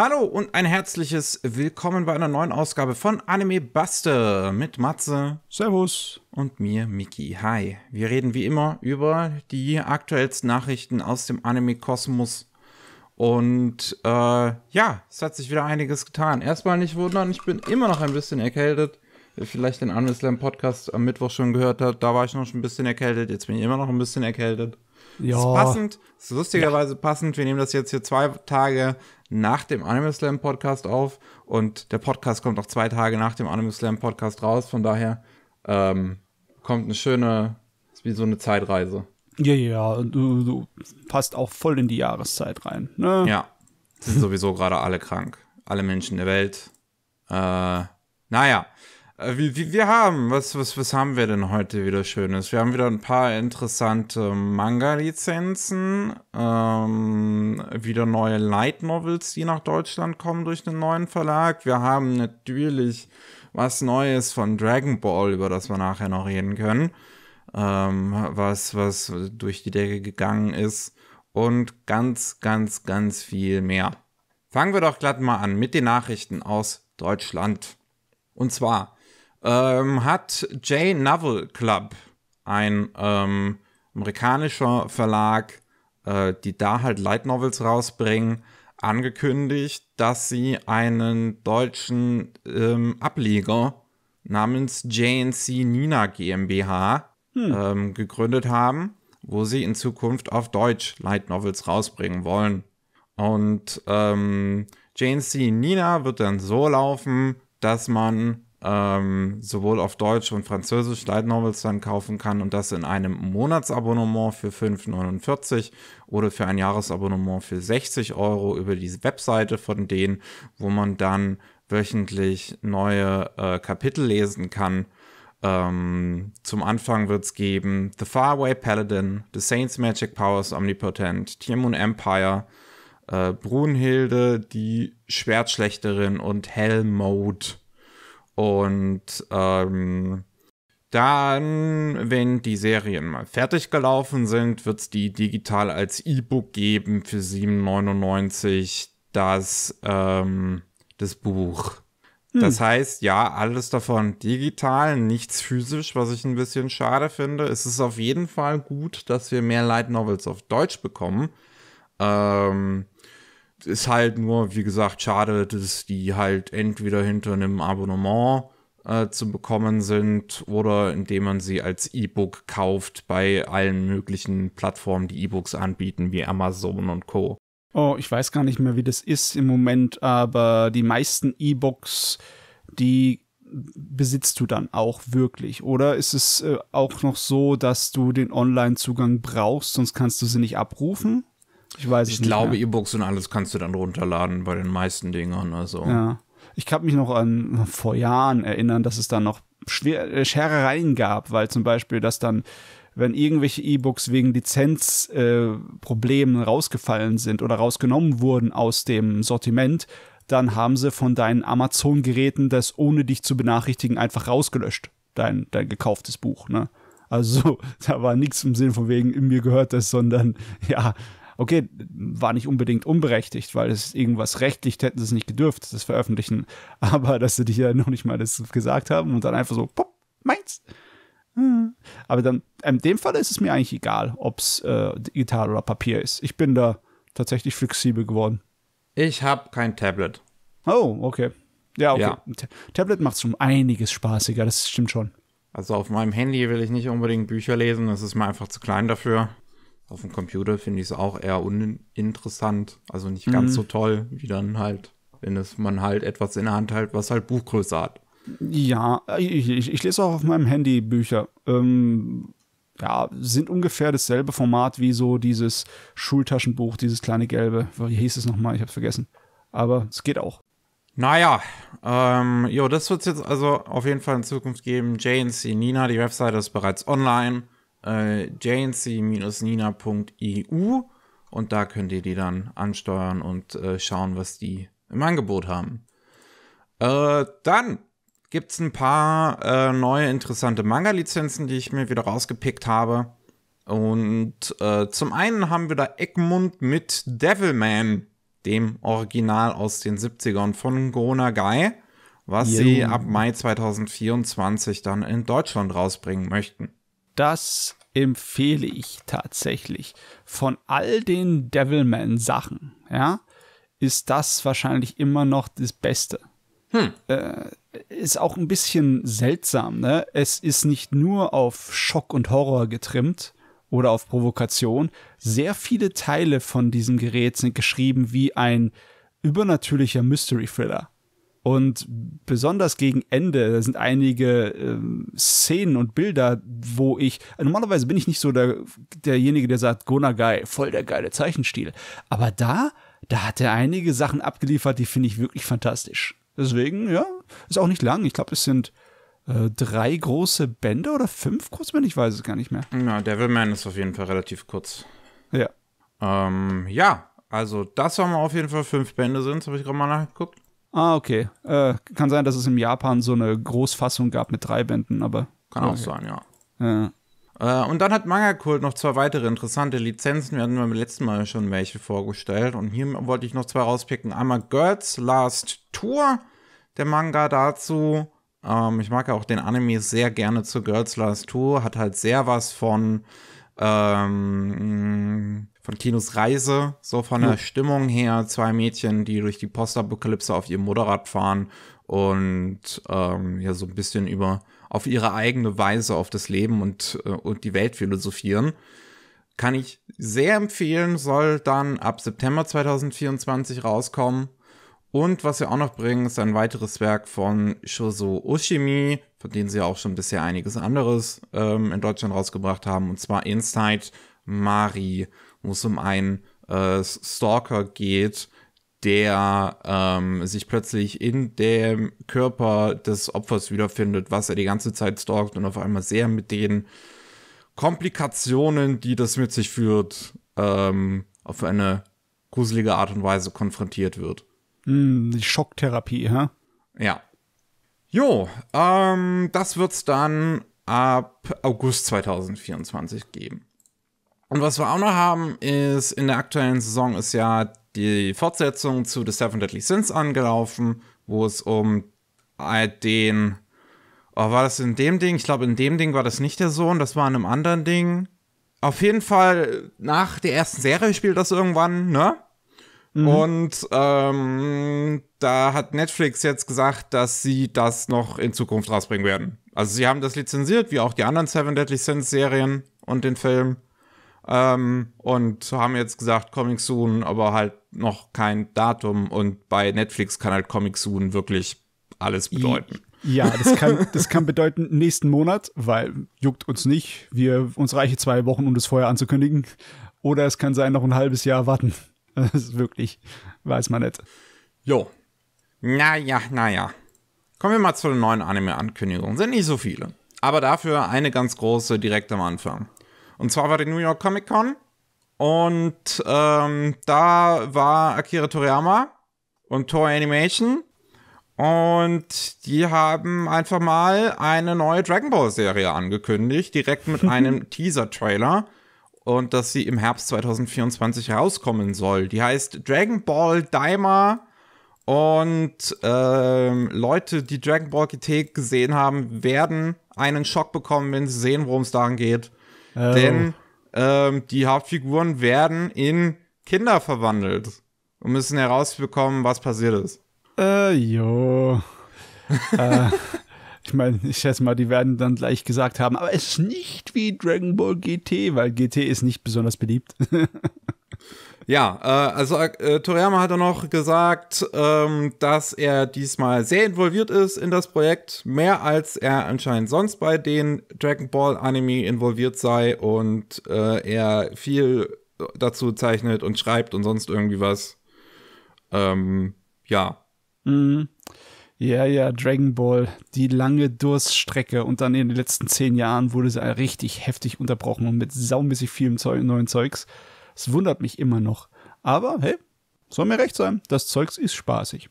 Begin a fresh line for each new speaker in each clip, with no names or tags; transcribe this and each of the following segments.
Hallo und ein herzliches Willkommen bei einer neuen Ausgabe von Anime Buster mit Matze. Servus. Und mir, Miki. Hi. Wir reden wie immer über die aktuellsten Nachrichten aus dem Anime-Kosmos. Und äh, ja, es hat sich wieder einiges getan. Erstmal nicht wundern, ich bin immer noch ein bisschen erkältet. Wer vielleicht den Anime Slam Podcast am Mittwoch schon gehört hat, da war ich noch ein bisschen erkältet. Jetzt bin ich immer noch ein bisschen erkältet. Ja. Ist passend, ist lustigerweise ja. passend. Wir nehmen das jetzt hier zwei Tage nach dem Anime Slam Podcast auf und der Podcast kommt auch zwei Tage nach dem Anime Slam Podcast raus. Von daher ähm, kommt eine schöne, ist wie so eine Zeitreise. Ja, ja, du, du passt auch voll in die Jahreszeit rein. Ne? Ja, sind sowieso gerade alle krank. Alle Menschen der Welt. Äh, naja, äh, wir, wir, haben, was, was, was haben wir denn heute wieder Schönes? Wir haben wieder ein paar interessante Manga-Lizenzen, ähm, wieder neue Light Novels, die nach Deutschland kommen durch den neuen Verlag. Wir haben natürlich was Neues von Dragon Ball, über das wir nachher noch reden können, ähm, was, was durch die Decke gegangen ist und ganz, ganz, ganz viel mehr. Fangen wir doch glatt mal an mit den Nachrichten aus Deutschland. Und zwar ähm, hat J Novel Club, ein ähm, amerikanischer Verlag, äh, die da halt Light Novels rausbringen, angekündigt, dass sie einen deutschen ähm, Ableger namens JNC Nina GmbH hm. Ähm, gegründet haben, wo sie in Zukunft auf Deutsch Light Novels rausbringen wollen. Und ähm, JNC Nina wird dann so laufen, dass man ähm, sowohl auf Deutsch und Französisch Light Novels dann kaufen kann und das in einem Monatsabonnement für 5,49 oder für ein Jahresabonnement für 60 Euro über diese Webseite von denen, wo man dann wöchentlich neue äh, Kapitel lesen kann. Ähm, zum Anfang wird es geben The Faraway Paladin, The Saints Magic Powers Omnipotent, Tiemun Empire, äh, Brunhilde, die Schwertschlechterin und Hellmode. Und ähm, dann, wenn die Serien mal fertig gelaufen sind, wird es die digital als E-Book geben für 7,99 das, ähm, das Buch. Hm. Das heißt, ja, alles davon digital, nichts physisch, was ich ein bisschen schade finde. Es ist auf jeden Fall gut, dass wir mehr Light Novels auf Deutsch bekommen. Ähm, ist halt nur, wie gesagt, schade, dass die halt entweder hinter einem Abonnement äh, zu bekommen sind oder indem man sie als E-Book kauft bei allen möglichen Plattformen, die E-Books anbieten, wie Amazon und Co.
Oh, ich weiß gar nicht mehr, wie das ist im Moment, aber die meisten E-Books, die besitzt du dann auch wirklich? Oder ist es äh, auch noch so, dass du den Online-Zugang brauchst, sonst kannst du sie nicht abrufen? Ich weiß ich glaube,
E-Books und alles kannst du dann runterladen bei den meisten Dingern. Also. Ja.
Ich kann mich noch an vor Jahren erinnern, dass es da noch Schwer äh, Scherereien gab, weil zum Beispiel, dass dann, wenn irgendwelche E-Books wegen Lizenzproblemen äh, rausgefallen sind oder rausgenommen wurden aus dem Sortiment, dann haben sie von deinen Amazon-Geräten das ohne dich zu benachrichtigen einfach rausgelöscht, dein, dein gekauftes Buch. Ne? Also da war nichts im Sinne von wegen in mir gehört das, sondern ja, okay, war nicht unbedingt unberechtigt, weil es irgendwas rechtlich hätten sie es nicht gedürft, das veröffentlichen. Aber dass sie dir ja noch nicht mal das gesagt haben und dann einfach so, pop, meins. Hm. Aber dann, in dem Fall ist es mir eigentlich egal, ob es äh, digital oder Papier ist. Ich bin da tatsächlich flexibel geworden.
Ich habe kein Tablet.
Oh, okay. Ja, okay. Ja. Tablet macht es schon einiges spaßiger, das stimmt schon.
Also auf meinem Handy will ich nicht unbedingt Bücher lesen, das ist mir einfach zu klein dafür. Auf dem Computer finde ich es auch eher uninteressant, also nicht ganz mhm. so toll, wie dann halt, wenn es man halt etwas in der Hand hält, was halt Buchgröße hat. Ja,
ich, ich, ich lese auch auf meinem Handy Bücher. Ähm, ja, sind ungefähr dasselbe Format wie so dieses Schultaschenbuch, dieses kleine gelbe. Wie hieß es nochmal? Ich hab's vergessen. Aber es geht auch.
Naja, ähm, jo, das wird es jetzt also auf jeden Fall in Zukunft geben. JNC Nina, die Webseite ist bereits online äh, jnc-nina.eu und da könnt ihr die dann ansteuern und äh, schauen, was die im Angebot haben. Äh, dann gibt es ein paar äh, neue interessante Manga-Lizenzen, die ich mir wieder rausgepickt habe. Und äh, zum einen haben wir da Egmund mit Devilman, dem Original aus den 70ern von Gona Guy, was yeah. sie ab Mai 2024 dann in Deutschland rausbringen möchten das empfehle ich
tatsächlich. Von all den Devilman-Sachen, ja, ist das wahrscheinlich immer noch das Beste. Hm. Äh, ist auch ein bisschen seltsam, ne? Es ist nicht nur auf Schock und Horror getrimmt oder auf Provokation. Sehr viele Teile von diesem Gerät sind geschrieben wie ein übernatürlicher Mystery Thriller. Und besonders gegen Ende, da sind einige ähm, Szenen und Bilder, wo ich, normalerweise bin ich nicht so der, derjenige, der sagt, Gonagai, voll der geile Zeichenstil. Aber da, da hat er einige Sachen abgeliefert, die finde ich wirklich fantastisch. Deswegen, ja, ist auch nicht lang. Ich glaube, es sind
äh, drei große Bände oder fünf große Bände, ich weiß es gar nicht mehr. Ja, Devilman ist auf jeden Fall relativ kurz. Ja. Ähm, ja, also das haben wir auf jeden Fall fünf Bände sind, habe ich gerade mal nachgeguckt. Ah, okay. Äh, kann sein, dass es in Japan so eine Großfassung
gab mit drei Bänden, aber.
Kann okay. auch sein, ja. ja. Äh, und dann hat Manga Kult noch zwei weitere interessante Lizenzen. Wir hatten beim letzten Mal schon welche vorgestellt. Und hier wollte ich noch zwei rauspicken. Einmal Girls Last Tour, der Manga dazu. Ähm, ich mag ja auch den Anime sehr gerne zu Girls Last Tour. Hat halt sehr was von. Ähm, von Kinos Reise, so von ja. der Stimmung her, zwei Mädchen, die durch die Postapokalypse auf ihrem Motorrad fahren und ähm, ja so ein bisschen über auf ihre eigene Weise auf das Leben und, äh, und die Welt philosophieren. Kann ich sehr empfehlen, soll dann ab September 2024 rauskommen. Und was wir auch noch bringen, ist ein weiteres Werk von Shozo Ushimi, von denen sie auch schon bisher einiges anderes ähm, in Deutschland rausgebracht haben, und zwar Inside Mari wo es um einen äh, Stalker geht, der ähm, sich plötzlich in dem Körper des Opfers wiederfindet, was er die ganze Zeit stalkt und auf einmal sehr mit den Komplikationen, die das mit sich führt, ähm, auf eine gruselige Art und Weise konfrontiert wird.
Mm, die Schocktherapie, hä?
Ja. Jo, ähm, das wird's dann ab August 2024 geben. Und was wir auch noch haben, ist, in der aktuellen Saison ist ja die Fortsetzung zu The Seven Deadly Sins angelaufen, wo es um den. Oh, war das in dem Ding? Ich glaube, in dem Ding war das nicht der Sohn, das war in einem anderen Ding. Auf jeden Fall, nach der ersten Serie spielt das irgendwann, ne? Mhm. Und ähm, da hat Netflix jetzt gesagt, dass sie das noch in Zukunft rausbringen werden. Also sie haben das lizenziert, wie auch die anderen Seven Deadly Sins Serien und den Film. Ähm, und haben jetzt gesagt Comic Soon, aber halt noch kein Datum. Und bei Netflix kann halt Comic Soon wirklich alles bedeuten. Ja, das kann, das
kann bedeuten nächsten Monat, weil juckt uns nicht. Wir uns reiche zwei Wochen, um das vorher anzukündigen. Oder es kann sein, noch ein halbes Jahr warten. Das ist wirklich, weiß man nicht.
Jo. Naja, naja. Kommen wir mal zu den neuen Anime-Ankündigungen. Sind nicht so viele. Aber dafür eine ganz große direkt am Anfang. Und zwar war die New York Comic Con und ähm, da war Akira Toriyama und Toei Animation und die haben einfach mal eine neue Dragon Ball Serie angekündigt, direkt mit einem Teaser-Trailer. Und dass sie im Herbst 2024 rauskommen soll. Die heißt Dragon Ball Daima. Und ähm, Leute, die Dragon Ball GT gesehen haben, werden einen Schock bekommen, wenn sie sehen, worum es daran geht. Oh. Denn ähm, die Hauptfiguren werden in Kinder verwandelt und müssen herausbekommen, was passiert ist.
Äh, jo. äh, ich meine, ich schätze mal, die werden dann gleich gesagt haben, aber es ist nicht wie Dragon Ball GT, weil GT ist nicht besonders beliebt.
Ja, äh, also äh, Toriyama hat dann noch gesagt, ähm, dass er diesmal sehr involviert ist in das Projekt, mehr als er anscheinend sonst bei den Dragon Ball Anime involviert sei und äh, er viel dazu zeichnet und schreibt und sonst irgendwie was. Ähm, ja.
Mhm. Ja, ja, Dragon Ball, die lange Durststrecke und dann in den letzten zehn Jahren wurde sie richtig heftig unterbrochen und mit saumäßig vielem Zeug, neuen Zeugs. Es wundert mich immer noch. Aber hey, soll mir recht sein, das Zeugs
ist spaßig.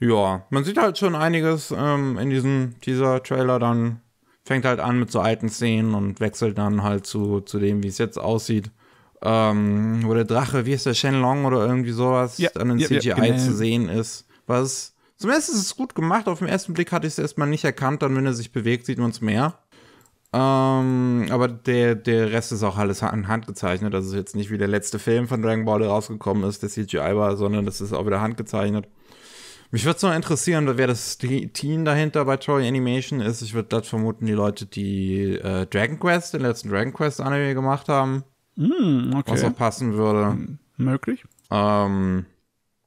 Ja, man sieht halt schon einiges ähm, in diesem dieser Trailer dann. Fängt halt an mit so alten Szenen und wechselt dann halt zu, zu dem, wie es jetzt aussieht. Ähm, wo der Drache, wie ist der Shenlong oder irgendwie sowas, ja, an den ja, CGI ja, genau. zu sehen ist. Was zumindest ist es gut gemacht. Auf den ersten Blick hatte ich es erstmal nicht erkannt, dann, wenn er sich bewegt, sieht man es mehr. Ähm, aber der, der Rest ist auch alles handgezeichnet. Das ist jetzt nicht wie der letzte Film von Dragon Ball, der rausgekommen ist, der CGI war, sondern das ist auch wieder handgezeichnet. Mich würde es noch interessieren, wer das Team dahinter bei Toy Animation ist. Ich würde das vermuten, die Leute, die äh, Dragon Quest, den letzten Dragon Quest Anime gemacht haben.
Mm, okay. Was auch
passen würde. M hm, möglich. Ähm,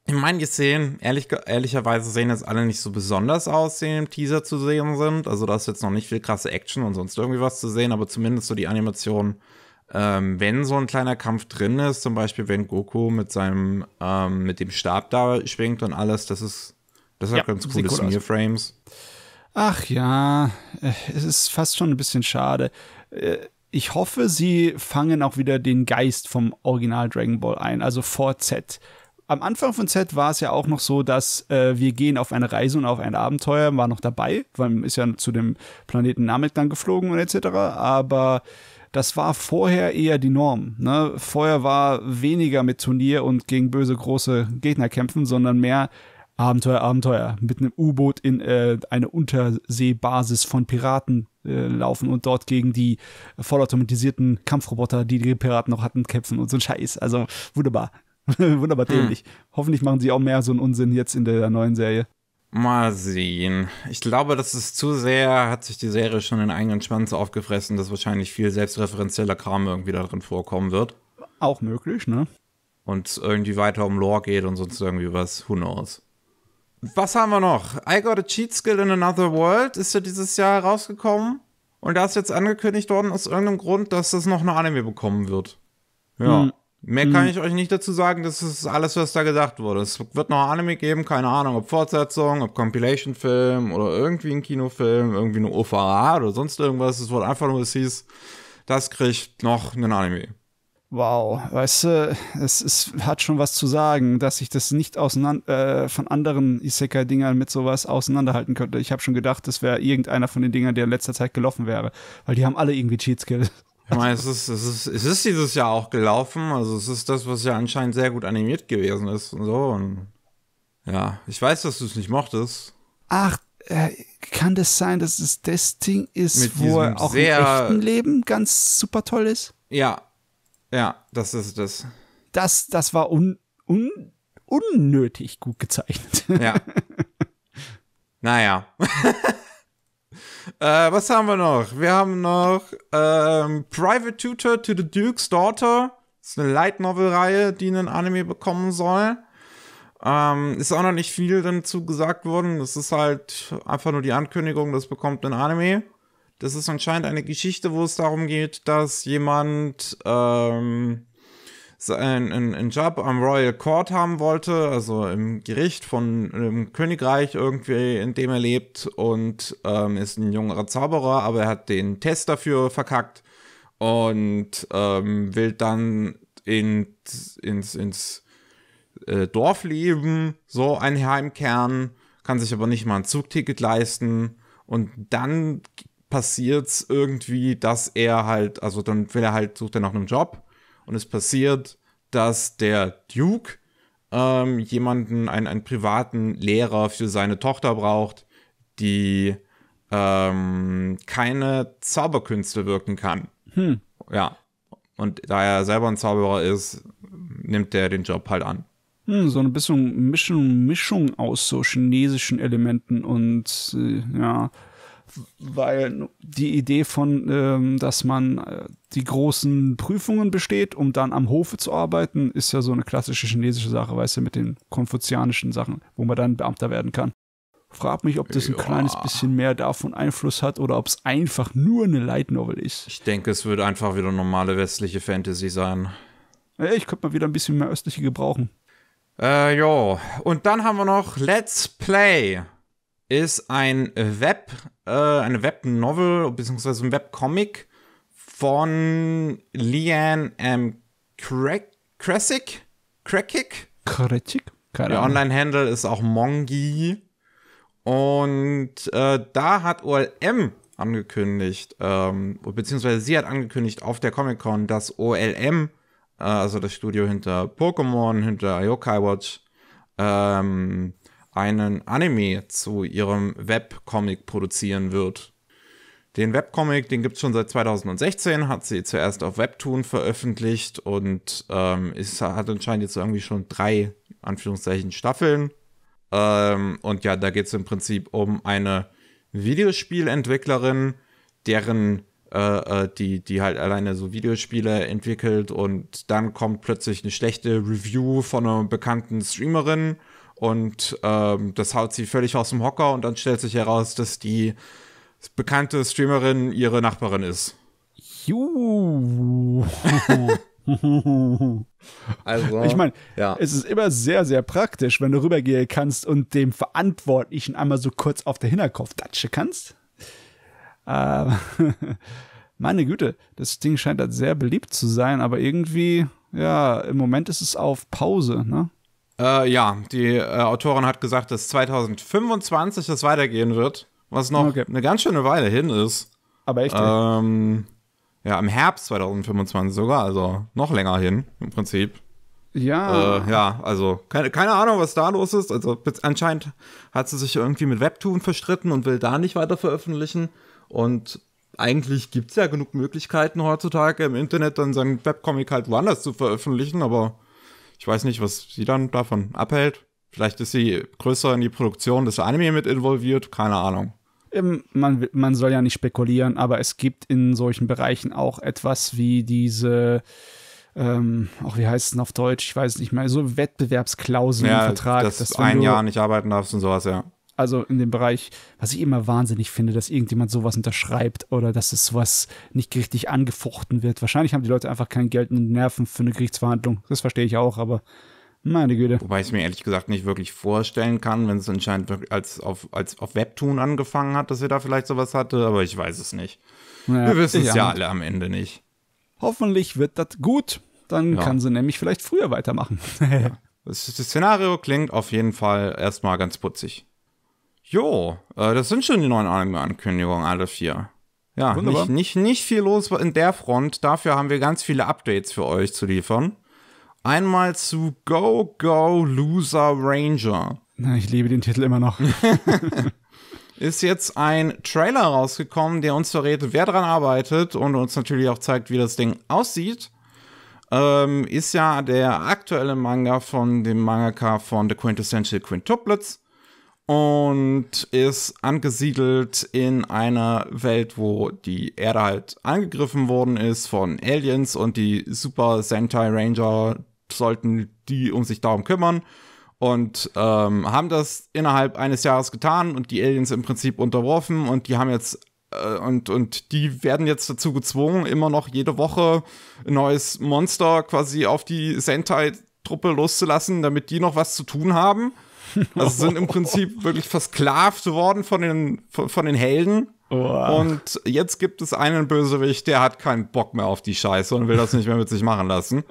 ich meine, die Szenen, ehrlich, ehrlicherweise sehen jetzt alle nicht so besonders aus, die im Teaser zu sehen sind. Also da ist jetzt noch nicht viel krasse Action und sonst irgendwie was zu sehen, aber zumindest so die Animation, ähm, wenn so ein kleiner Kampf drin ist, zum Beispiel wenn Goku mit seinem, ähm, mit dem Stab da schwingt und alles, das ist, das hat ja, ganz coole cool Smearframes.
Ach ja, äh, es ist fast schon ein bisschen schade. Äh, ich hoffe, sie fangen auch wieder den Geist vom Original Dragon Ball ein, also vor Z am Anfang von Z war es ja auch noch so, dass äh, wir gehen auf eine Reise und auf ein Abenteuer, war noch dabei, weil man ist ja zu dem Planeten Namek dann geflogen und etc. Aber das war vorher eher die Norm. Ne? Vorher war weniger mit Turnier und gegen böse große Gegner kämpfen, sondern mehr Abenteuer, Abenteuer, mit einem U-Boot in äh, eine Unterseebasis von Piraten äh, laufen und dort gegen die vollautomatisierten Kampfroboter, die die Piraten noch hatten, kämpfen und so ein Scheiß. Also wunderbar. Wunderbar hm. dämlich. Hm. Hoffentlich machen sie auch mehr so einen Unsinn
jetzt in der neuen Serie. Mal sehen. Ich glaube, das ist zu sehr, hat sich die Serie schon den eigenen Schwanz aufgefressen, dass wahrscheinlich viel selbstreferenzieller Kram irgendwie darin vorkommen wird. Auch möglich, ne? Und irgendwie weiter um Lore geht und sonst irgendwie was. Who knows? Was haben wir noch? I Got a Cheat Skill in Another World ist ja dieses Jahr rausgekommen. Und da ist jetzt angekündigt worden, aus irgendeinem Grund, dass das noch eine Anime bekommen wird. Ja. Hm. Mehr kann mhm. ich euch nicht dazu sagen, das ist alles, was da gesagt wurde. Es wird noch Anime geben, keine Ahnung, ob Fortsetzung, ob Compilation-Film oder irgendwie ein Kinofilm, irgendwie eine OVA oder sonst irgendwas. Es wurde einfach nur, es hieß, das kriegt noch einen Anime.
Wow, weißt du, es ist, hat schon was zu sagen, dass ich das nicht äh, von anderen Isekai-Dingern mit sowas auseinanderhalten könnte. Ich habe schon gedacht, das wäre irgendeiner von den Dingern, der in
letzter Zeit gelaufen wäre, weil die haben alle irgendwie Cheatskills. Ich meine, es ist, es, ist, es ist dieses Jahr auch gelaufen. Also es ist das, was ja anscheinend sehr gut animiert gewesen ist und so. Und ja, ich weiß, dass du es nicht mochtest.
Ach, äh, kann das sein, dass es das Ding ist, Mit wo er auch im echten Leben ganz super toll ist?
Ja, ja, das ist das.
Das, das war un, un, unnötig gut
gezeichnet. Ja. naja. Äh, was haben wir noch? Wir haben noch ähm, Private Tutor to the Duke's Daughter. Das ist eine Light Novel-Reihe, die einen Anime bekommen soll. Ähm, ist auch noch nicht viel dazu gesagt worden. Das ist halt einfach nur die Ankündigung, das bekommt ein Anime. Das ist anscheinend eine Geschichte, wo es darum geht, dass jemand ähm, einen, einen Job am Royal Court haben wollte, also im Gericht von einem Königreich irgendwie, in dem er lebt und ähm, ist ein jüngerer Zauberer, aber er hat den Test dafür verkackt und ähm, will dann in, ins, ins äh, Dorf leben, so ein Heimkern, kann sich aber nicht mal ein Zugticket leisten und dann passiert es irgendwie, dass er halt, also dann will er halt, sucht er nach einem Job und es passiert, dass der Duke ähm, jemanden, einen, einen privaten Lehrer für seine Tochter braucht, die ähm, keine Zauberkünste wirken kann. Hm. Ja. Und da er selber ein Zauberer ist, nimmt er den Job halt an.
Hm, so ein bisschen Mischung, Mischung aus so chinesischen Elementen und äh, ja, weil die Idee von, ähm, dass man äh, die großen Prüfungen besteht, um dann am Hofe zu arbeiten, ist ja so eine klassische chinesische Sache, weißt du, mit den konfuzianischen Sachen, wo man dann Beamter werden kann. Frag mich, ob das ein ja. kleines bisschen mehr davon Einfluss hat oder ob es einfach nur eine Light Novel ist.
Ich denke, es würde einfach wieder normale westliche Fantasy sein.
Ich könnte mal wieder ein bisschen mehr östliche gebrauchen.
Äh, jo. Und dann haben wir noch Let's Play ist ein Web, äh, eine Web-Novel bzw. ein Webcomic von Leanne M. Krasik? Krakik? Krakik? Der Online-Handle ist auch Mongi. Und äh, da hat OLM angekündigt, ähm, beziehungsweise sie hat angekündigt auf der Comic-Con, dass OLM, äh, also das Studio hinter Pokémon, hinter Yokai Watch, ähm, einen Anime zu ihrem Webcomic produzieren wird. Den Webcomic, den gibt es schon seit 2016, hat sie zuerst auf Webtoon veröffentlicht und ähm, ist, hat anscheinend jetzt irgendwie schon drei, Anführungszeichen, Staffeln. Ähm, und ja, da geht es im Prinzip um eine Videospielentwicklerin, deren äh, äh, die, die halt alleine so Videospiele entwickelt und dann kommt plötzlich eine schlechte Review von einer bekannten Streamerin und ähm, das haut sie völlig aus dem Hocker und dann stellt sich heraus, dass die bekannte Streamerin ihre Nachbarin ist.
Juhu.
also, ich meine, ja.
es ist immer sehr, sehr praktisch, wenn du rübergehen kannst und dem Verantwortlichen einmal so kurz auf der Hinterkopf datschen kannst. Äh, meine Güte, das Ding scheint halt sehr beliebt zu sein, aber irgendwie, ja, im Moment ist es auf Pause, ne?
Äh, ja, die äh, Autorin hat gesagt, dass 2025 das weitergehen wird, was noch okay. eine ganz schöne Weile hin ist. Aber echt? Ähm, ja, im Herbst 2025 sogar, also noch länger hin im Prinzip. Ja. Äh, ja, also keine, keine Ahnung, was da los ist. Also anscheinend hat sie sich irgendwie mit Webtoon verstritten und will da nicht weiter veröffentlichen. Und eigentlich gibt es ja genug Möglichkeiten heutzutage im Internet dann seinen Webcomic halt woanders zu veröffentlichen, aber ich weiß nicht, was sie dann davon abhält. Vielleicht ist sie größer in die Produktion des Anime mit involviert, keine Ahnung.
Ähm, man, man soll ja nicht spekulieren, aber es gibt in solchen Bereichen auch etwas wie diese, ähm, auch wie heißt es auf Deutsch, ich weiß nicht mehr, so Wettbewerbsklauseln im ja, Vertrag. Dass, dass ein Jahr
nicht arbeiten darfst und sowas, ja also
in dem Bereich, was ich immer wahnsinnig finde, dass irgendjemand sowas unterschreibt oder dass es sowas nicht richtig angefochten wird. Wahrscheinlich haben die Leute einfach keinen geltenden Nerven für eine Gerichtsverhandlung. Das verstehe ich auch, aber meine Güte.
Wobei ich es mir ehrlich gesagt nicht wirklich vorstellen kann, wenn es anscheinend als auf, als auf Webtoon angefangen hat, dass wir da vielleicht sowas hatte, aber ich weiß es nicht. Naja, wir wissen es ja alle am Ende nicht.
Hoffentlich wird das gut. Dann ja. kann sie nämlich vielleicht früher weitermachen. ja.
Das Szenario klingt auf jeden Fall erstmal ganz putzig. Jo, äh, das sind schon die neuen Anime-Ankündigungen, alle vier. Ja, nicht, nicht, nicht viel los in der Front. Dafür haben wir ganz viele Updates für euch zu liefern. Einmal zu Go Go Loser Ranger. Na, ich liebe den Titel immer noch. ist jetzt ein Trailer rausgekommen, der uns verrät, wer dran arbeitet und uns natürlich auch zeigt, wie das Ding aussieht. Ähm, ist ja der aktuelle Manga von dem Mangaka von The Quintessential Quintuplets und ist angesiedelt in einer Welt, wo die Erde halt angegriffen worden ist von Aliens und die Super Sentai Ranger sollten die um sich darum kümmern und ähm, haben das innerhalb eines Jahres getan und die Aliens im Prinzip unterworfen und die haben jetzt äh, und, und die werden jetzt dazu gezwungen, immer noch jede Woche ein neues Monster quasi auf die Sentai-Truppe loszulassen, damit die noch was zu tun haben Also sind im Prinzip wirklich versklavt worden von den, von, von den Helden. Oh. Und jetzt gibt es einen Bösewicht, der hat keinen Bock mehr auf die Scheiße und will das nicht mehr mit sich machen lassen.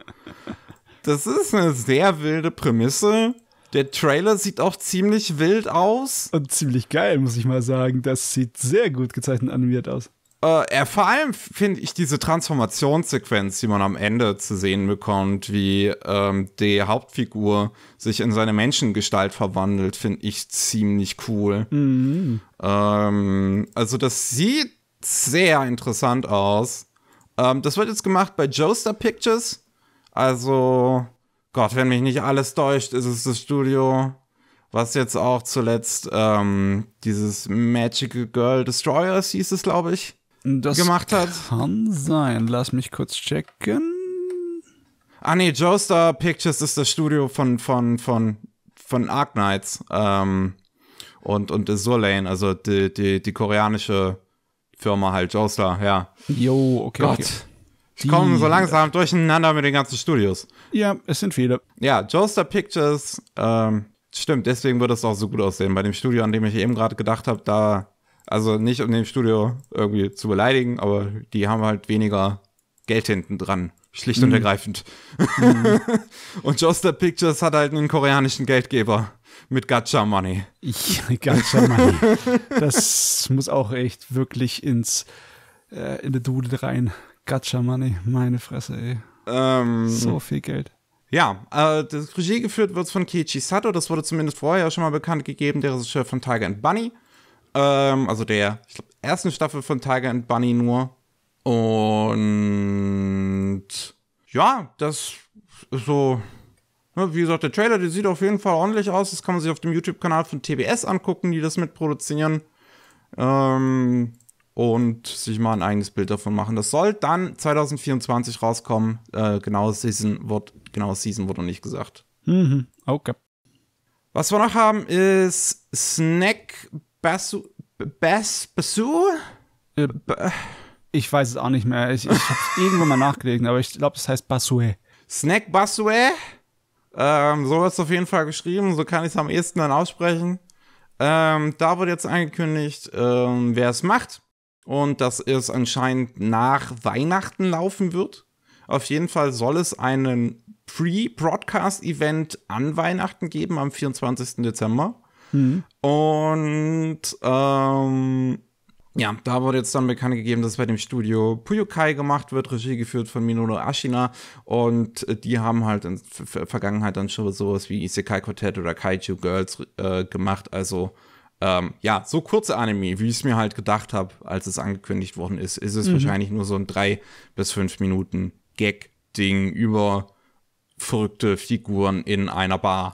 Das ist eine sehr wilde Prämisse. Der Trailer sieht auch
ziemlich wild aus. Und ziemlich geil, muss ich mal sagen. Das sieht sehr gut gezeichnet animiert aus
äh, vor allem finde ich diese Transformationssequenz, die man am Ende zu sehen bekommt, wie ähm, die Hauptfigur sich in seine Menschengestalt verwandelt, finde ich ziemlich cool. Mhm. Ähm, also das sieht sehr interessant aus. Ähm, das wird jetzt gemacht bei Joestar Pictures. Also, Gott, wenn mich nicht alles täuscht, ist es das Studio, was jetzt auch zuletzt ähm, dieses Magical Girl Destroyers hieß es, glaube ich das gemacht hat. Kann sein. Lass mich kurz checken. Ah nee, Joestar Pictures ist das Studio von von von von Ark Knights ähm, und und Surlane, also die die die koreanische Firma halt Joestar, ja. Jo, okay. Gott. Okay. Ich komme so langsam durcheinander mit den ganzen Studios. Ja, es sind viele. Ja, Joestar Pictures, ähm, stimmt, deswegen würde es auch so gut aussehen. Bei dem Studio, an dem ich eben gerade gedacht habe, da also nicht um dem Studio irgendwie zu beleidigen, aber die haben halt weniger Geld hinten dran. Schlicht und mhm. ergreifend. Mm. und Joster Pictures hat halt einen koreanischen Geldgeber mit Gacha Money. Ich, Gacha Money.
das muss auch echt wirklich ins äh, in die Dude rein. Gacha Money, meine Fresse, ey.
Ähm, so viel Geld. Ja, äh, das Regie geführt wird von Keiichi Sato, das wurde zumindest vorher schon mal bekannt gegeben, der Regisseur von Tiger and Bunny. Ähm, also der, ich glaube, ersten Staffel von Tiger and Bunny nur. Und ja, das ist so. Ne, wie gesagt, der Trailer, der sieht auf jeden Fall ordentlich aus. Das kann man sich auf dem YouTube-Kanal von TBS angucken, die das mitproduzieren. Ähm, und sich mal ein eigenes Bild davon machen. Das soll dann 2024 rauskommen. Äh, genaues Season wird, genaues Season wurde nicht gesagt. Mhm. Okay. Was wir noch haben, ist Snack Basu. Bass. Basu? Ich weiß es auch nicht mehr. Ich, ich habe irgendwann mal nachgelegt, aber ich glaube, es heißt Basue. Snack Basue? Ähm, so wird es auf jeden Fall geschrieben. So kann ich es am ehesten dann aussprechen. Ähm, da wurde jetzt angekündigt, ähm, wer es macht. Und dass es anscheinend nach Weihnachten laufen wird. Auf jeden Fall soll es einen Pre-Broadcast-Event an Weihnachten geben am 24. Dezember. Mhm. Und ähm, ja, da wurde jetzt dann bekannt gegeben, dass bei dem Studio Puyukai gemacht wird, Regie geführt von Minoru Ashina. Und äh, die haben halt in der Vergangenheit dann schon sowas wie Isekai Quartet oder Kaiju Girls äh, gemacht. Also ähm, ja, so kurze Anime, wie ich es mir halt gedacht habe, als es angekündigt worden ist, ist es mhm. wahrscheinlich nur so ein drei bis fünf Minuten Gag-Ding über verrückte Figuren in einer Bar.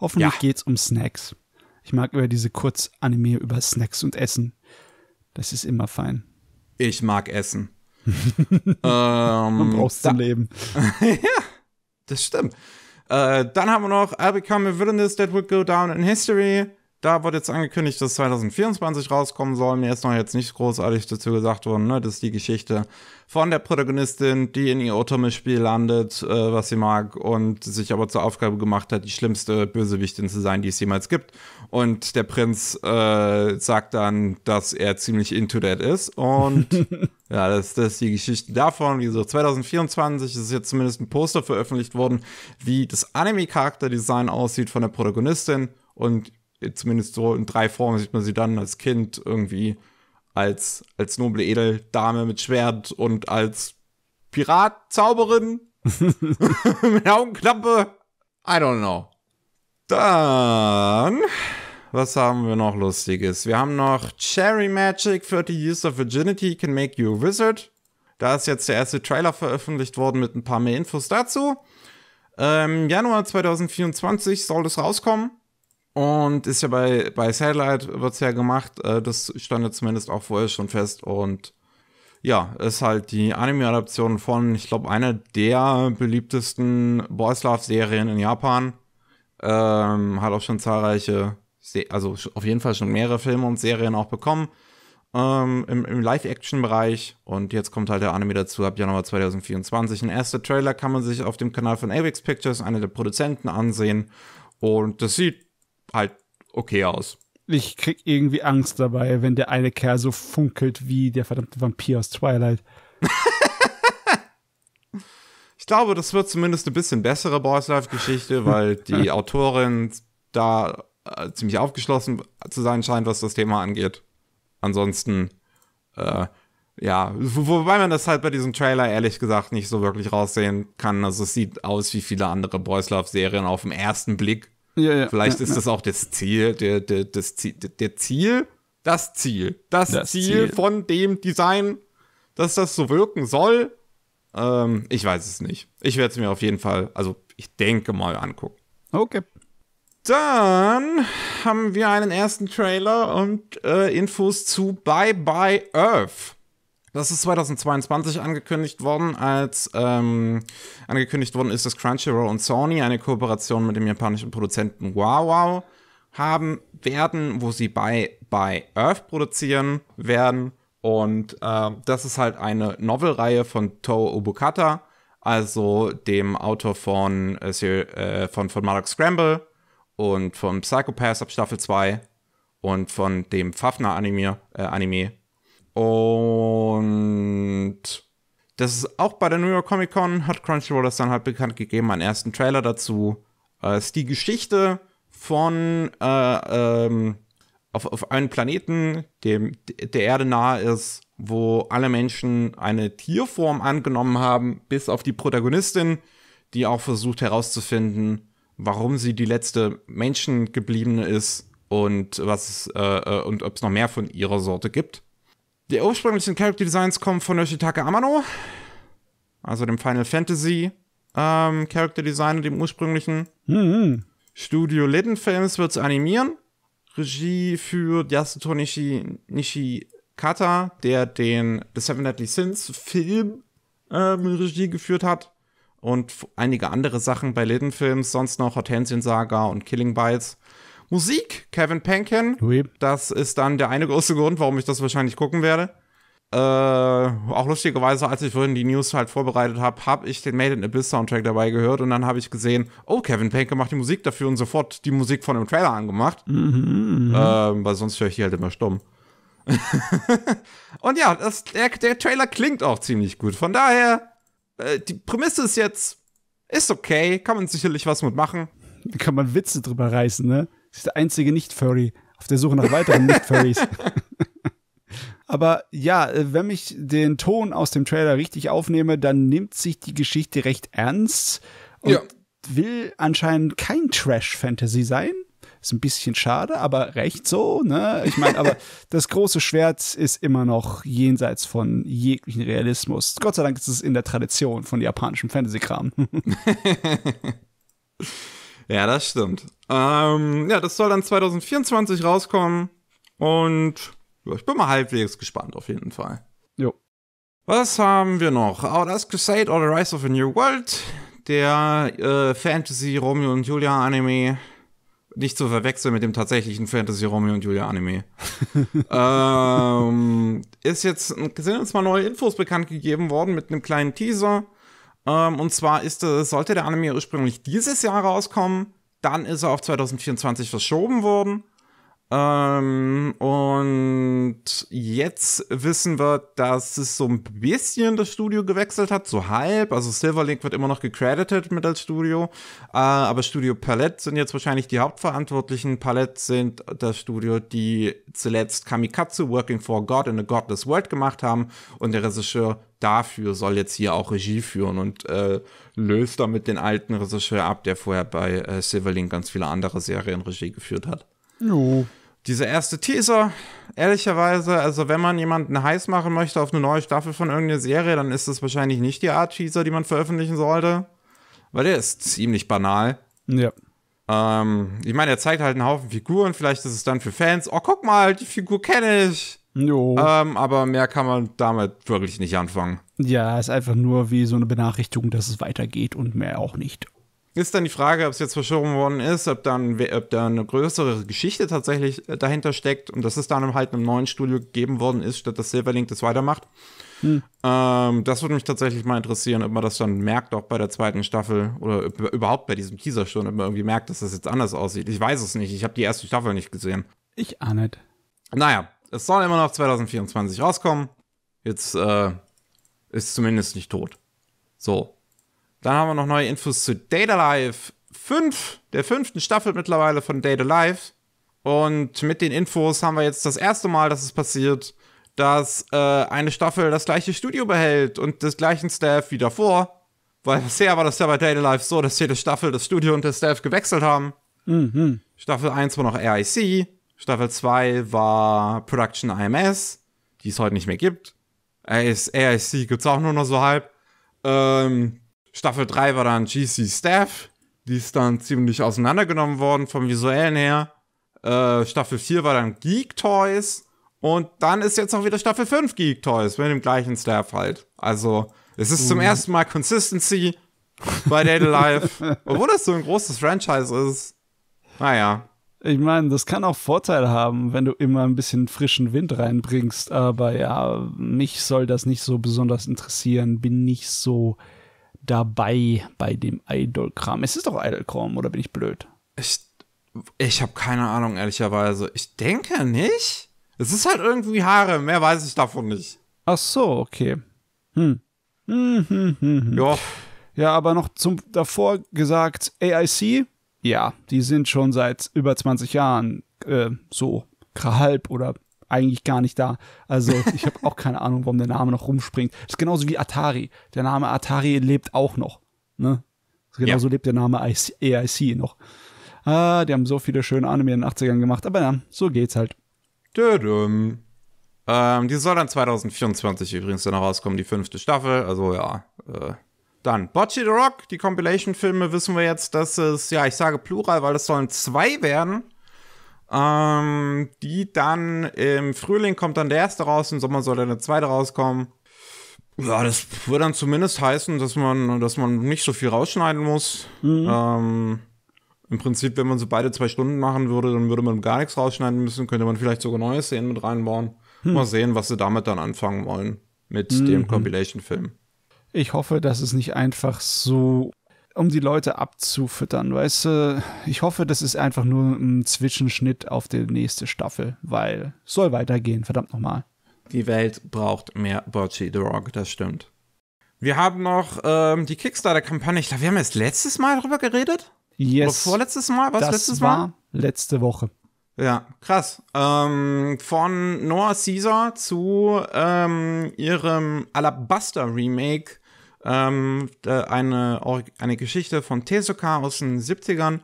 Hoffentlich ja. geht's um Snacks. Ich mag über diese Kurzanime über Snacks und Essen. Das ist immer fein.
Ich mag Essen. ähm, Man braucht's zum Leben. ja, das stimmt. Äh, dann haben wir noch I'll Become a Villainous That Would Go Down in History. Da wurde jetzt angekündigt, dass 2024 rauskommen soll. Mir ist noch jetzt nicht großartig dazu gesagt worden. Ne? Das ist die Geschichte von der Protagonistin, die in ihr Otome-Spiel landet, äh, was sie mag, und sich aber zur Aufgabe gemacht hat, die schlimmste Bösewichtin zu sein, die es jemals gibt. Und der Prinz äh, sagt dann, dass er ziemlich into that ist. Und ja, das, das ist die Geschichte davon. Wie gesagt, 2024 ist jetzt zumindest ein Poster veröffentlicht worden, wie das Anime-Charakterdesign aussieht von der Protagonistin. Und zumindest so in drei Formen sieht man sie dann als Kind irgendwie als, als noble Edeldame mit Schwert und als Piratzauberin mit Augenklappe. I don't know. Dann, was haben wir noch Lustiges? Wir haben noch Cherry Magic, 30 Years of Virginity can make you a wizard. Da ist jetzt der erste Trailer veröffentlicht worden mit ein paar mehr Infos dazu. Ähm, Januar 2024 soll das rauskommen. Und ist ja bei, bei Satellite wird es ja gemacht. Äh, das stand ja zumindest auch vorher schon fest. Und ja, ist halt die Anime-Adaption von, ich glaube, einer der beliebtesten Boys Love-Serien in Japan. Ähm, hat auch schon zahlreiche, also auf jeden Fall schon mehrere Filme und Serien auch bekommen. Ähm, Im im Live-Action-Bereich. Und jetzt kommt halt der Anime dazu ab Januar 2024. Ein erster Trailer kann man sich auf dem Kanal von Avex Pictures, einer der Produzenten, ansehen. Und das sieht halt okay aus.
Ich krieg irgendwie Angst dabei, wenn der eine Kerl so funkelt wie der verdammte Vampir aus Twilight.
ich glaube, das wird zumindest eine bisschen bessere Boys Life Geschichte, weil die Autorin da äh, ziemlich aufgeschlossen zu sein scheint, was das Thema angeht. Ansonsten, äh, ja, wobei man das halt bei diesem Trailer ehrlich gesagt nicht so wirklich raussehen kann. Also es sieht aus wie viele andere Boys Love Serien auf den ersten Blick. Ja, ja, Vielleicht ja, ist das auch das Ziel, der, der, das Ziel, der Ziel, das Ziel, das, das Ziel, Ziel, von dem Design, dass das so wirken soll. Ähm, ich weiß es nicht. Ich werde es mir auf jeden Fall, also ich denke mal angucken. Okay. Dann haben wir einen ersten Trailer und äh, Infos zu Bye Bye Earth. Das ist 2022 angekündigt worden, als ähm, angekündigt worden ist, dass Crunchyroll und Sony eine Kooperation mit dem japanischen Produzenten Wow Wow haben werden, wo sie bei, bei Earth produzieren werden. Und äh, das ist halt eine Novelreihe von Toho Obukata, also dem Autor von, äh, äh von, von Madoc Scramble und von Psychopaths ab Staffel 2 und von dem Fafner-Anime. Äh, Anime und das ist auch bei der New York Comic Con, hat Crunchyroll das dann halt bekannt gegeben, einen ersten Trailer dazu. Äh, ist die Geschichte von äh, ähm, auf, auf einem Planeten, dem der Erde nahe ist, wo alle Menschen eine Tierform angenommen haben, bis auf die Protagonistin, die auch versucht herauszufinden, warum sie die letzte Menschengebliebene ist und was äh, äh, und ob es noch mehr von ihrer Sorte gibt. Die ursprünglichen Character Designs kommen von Yoshitaka Amano, also dem Final Fantasy ähm, Character Design, dem ursprünglichen. Mhm. Studio Litten Films wird es animieren. Regie führt Yasuto Nishi, Nishikata, der den The Seven Deadly Sins Film ähm, Regie geführt hat und einige andere Sachen bei Litten Films, sonst noch Hortensian Saga und Killing Bites. Musik, Kevin Penken. Ui. Das ist dann der eine große Grund, warum ich das wahrscheinlich gucken werde. Äh, auch lustigerweise, als ich vorhin die News halt vorbereitet habe, habe ich den Made in Abyss Soundtrack dabei gehört und dann habe ich gesehen, oh, Kevin Penke macht die Musik dafür und sofort die Musik von dem Trailer angemacht. Mhm, äh, weil sonst höre ich die halt immer stumm. und ja, das, der, der, Trailer klingt auch ziemlich gut. Von daher, äh, die Prämisse ist jetzt, ist okay, kann man sicherlich was mitmachen.
Kann man Witze drüber reißen, ne? Sie ist der einzige Nicht-Furry auf der Suche nach weiteren Nicht-Furries. Aber ja, äh, wenn ich den Ton aus dem Trailer richtig aufnehme, dann nimmt sich die Geschichte recht ernst und ja. will anscheinend kein Trash-Fantasy sein. Ist ein bisschen schade, aber recht so, ne? Ich meine, aber das große Schwert ist immer noch jenseits von jeglichen Realismus. Gott sei Dank ist es in der Tradition von japanischem Fantasy-Kram.
Ja, das stimmt. Ähm, ja, das soll dann 2024 rauskommen. Und ja, ich bin mal halbwegs gespannt auf jeden Fall. Jo. Was haben wir noch? Outlast oh, Crusade or The Rise of a New World. Der äh, Fantasy Romeo und Julia Anime. Nicht zu verwechseln mit dem tatsächlichen Fantasy Romeo und Julia Anime. ähm, ist jetzt, sind jetzt mal neue Infos bekannt gegeben worden mit einem kleinen Teaser. Ähm, und zwar ist, äh, sollte der Anime ursprünglich dieses Jahr rauskommen, dann ist er auf 2024 verschoben worden ähm, und jetzt wissen wir, dass es so ein bisschen das Studio gewechselt hat, so halb. Also Silverlink wird immer noch gecredited mit als Studio, äh, aber Studio Palette sind jetzt wahrscheinlich die Hauptverantwortlichen. Palette sind das Studio, die zuletzt Kamikatsu Working for God in a Godless World gemacht haben und der Regisseur dafür soll jetzt hier auch Regie führen und äh, löst damit den alten Regisseur ab, der vorher bei äh, Silverlink ganz viele andere Serien Regie geführt hat. Jo dieser erste Teaser, ehrlicherweise, also wenn man jemanden heiß machen möchte auf eine neue Staffel von irgendeiner Serie, dann ist das wahrscheinlich nicht die Art Teaser, die man veröffentlichen sollte, weil der ist ziemlich banal. Ja. Ähm, ich meine, er zeigt halt einen Haufen Figuren, vielleicht ist es dann für Fans, oh, guck mal, die Figur kenne ich. Jo. Ähm, aber mehr kann man damit wirklich nicht anfangen.
Ja, ist einfach nur wie so eine Benachrichtigung, dass es weitergeht und mehr auch nicht.
Ist dann die Frage, ob es jetzt verschoben worden ist, ob dann, ob da eine größere Geschichte tatsächlich äh, dahinter steckt und dass es dann halt einem neuen Studio gegeben worden ist, statt dass Silverlink das weitermacht. Hm. Ähm, das würde mich tatsächlich mal interessieren, ob man das dann merkt, auch bei der zweiten Staffel oder überhaupt bei diesem Teaser schon, ob man irgendwie merkt, dass das jetzt anders aussieht. Ich weiß es nicht. Ich habe die erste Staffel nicht gesehen.
Ich ahne es.
Naja, es soll immer noch 2024 rauskommen. Jetzt äh, ist zumindest nicht tot. So. Dann haben wir noch neue Infos zu Data Life 5, der fünften Staffel mittlerweile von Data Life. Und mit den Infos haben wir jetzt das erste Mal, dass es passiert, dass äh, eine Staffel das gleiche Studio behält und des gleichen Staff wie davor. Weil bisher war das ja bei Data Life so, dass jede Staffel das Studio und der Staff gewechselt haben. Mhm. Staffel 1 war noch RIC, Staffel 2 war Production IMS, die es heute nicht mehr gibt. RIC es auch nur noch so halb. Ähm, Staffel 3 war dann GC Staff, die ist dann ziemlich auseinandergenommen worden vom visuellen her. Äh, Staffel 4 war dann Geek Toys und dann ist jetzt auch wieder Staffel 5 Geek Toys mit dem gleichen Staff halt. Also es ist mhm. zum ersten Mal Consistency bei Dead Alive, obwohl das so ein großes Franchise ist. Naja. Ich
meine, das kann auch Vorteil haben, wenn du immer ein bisschen frischen Wind reinbringst, aber ja, mich soll das nicht so besonders interessieren, bin nicht so dabei bei dem Idol-Kram. Es ist doch Idol-Kram,
oder bin ich blöd? Ich, ich habe keine Ahnung, ehrlicherweise. Ich denke nicht. Es ist halt irgendwie Haare, mehr weiß ich davon nicht. Ach so, okay. Hm. hm, hm, hm ja. Ja, aber
noch zum davor gesagt, AIC, ja, die sind schon seit über 20 Jahren äh, so halb oder eigentlich gar nicht da. Also ich habe auch keine Ahnung, warum der Name noch rumspringt. Das ist genauso wie Atari. Der Name Atari lebt auch noch. Ne? Genauso ja. lebt der Name AIC noch. Ah, die haben so viele schöne Anime in den 80ern gemacht, aber ja, so geht's halt.
Ähm, die soll dann 2024 übrigens dann rauskommen, die fünfte Staffel. Also ja, äh, dann Bocce the Rock, die Compilation-Filme wissen wir jetzt, dass es, ja, ich sage Plural, weil es sollen zwei werden. Ähm, die dann im Frühling kommt dann der erste raus, im Sommer soll dann der zweite rauskommen. Ja, das würde dann zumindest heißen, dass man, dass man nicht so viel rausschneiden muss. Mhm. Ähm, Im Prinzip, wenn man so beide zwei Stunden machen würde, dann würde man gar nichts rausschneiden müssen, könnte man vielleicht sogar neue Szenen mit reinbauen. Mhm. Mal sehen, was sie damit dann anfangen wollen mit mhm. dem Compilation-Film.
Ich hoffe, dass es nicht einfach so um die Leute abzufüttern, weißt du? Ich hoffe, das ist einfach nur ein Zwischenschnitt auf die nächste Staffel, weil es soll weitergehen, verdammt nochmal.
Die Welt braucht mehr Bocci the Rock, das stimmt. Wir haben noch ähm, die Kickstarter-Kampagne. Ich glaube, wir haben jetzt letztes Mal darüber geredet. Yes. Oder vorletztes Mal? Was das letztes Mal? War letzte Woche. Ja, krass. Ähm, von Noah Caesar zu ähm, ihrem Alabaster-Remake ähm, eine, eine Geschichte von Tezuka aus den 70ern,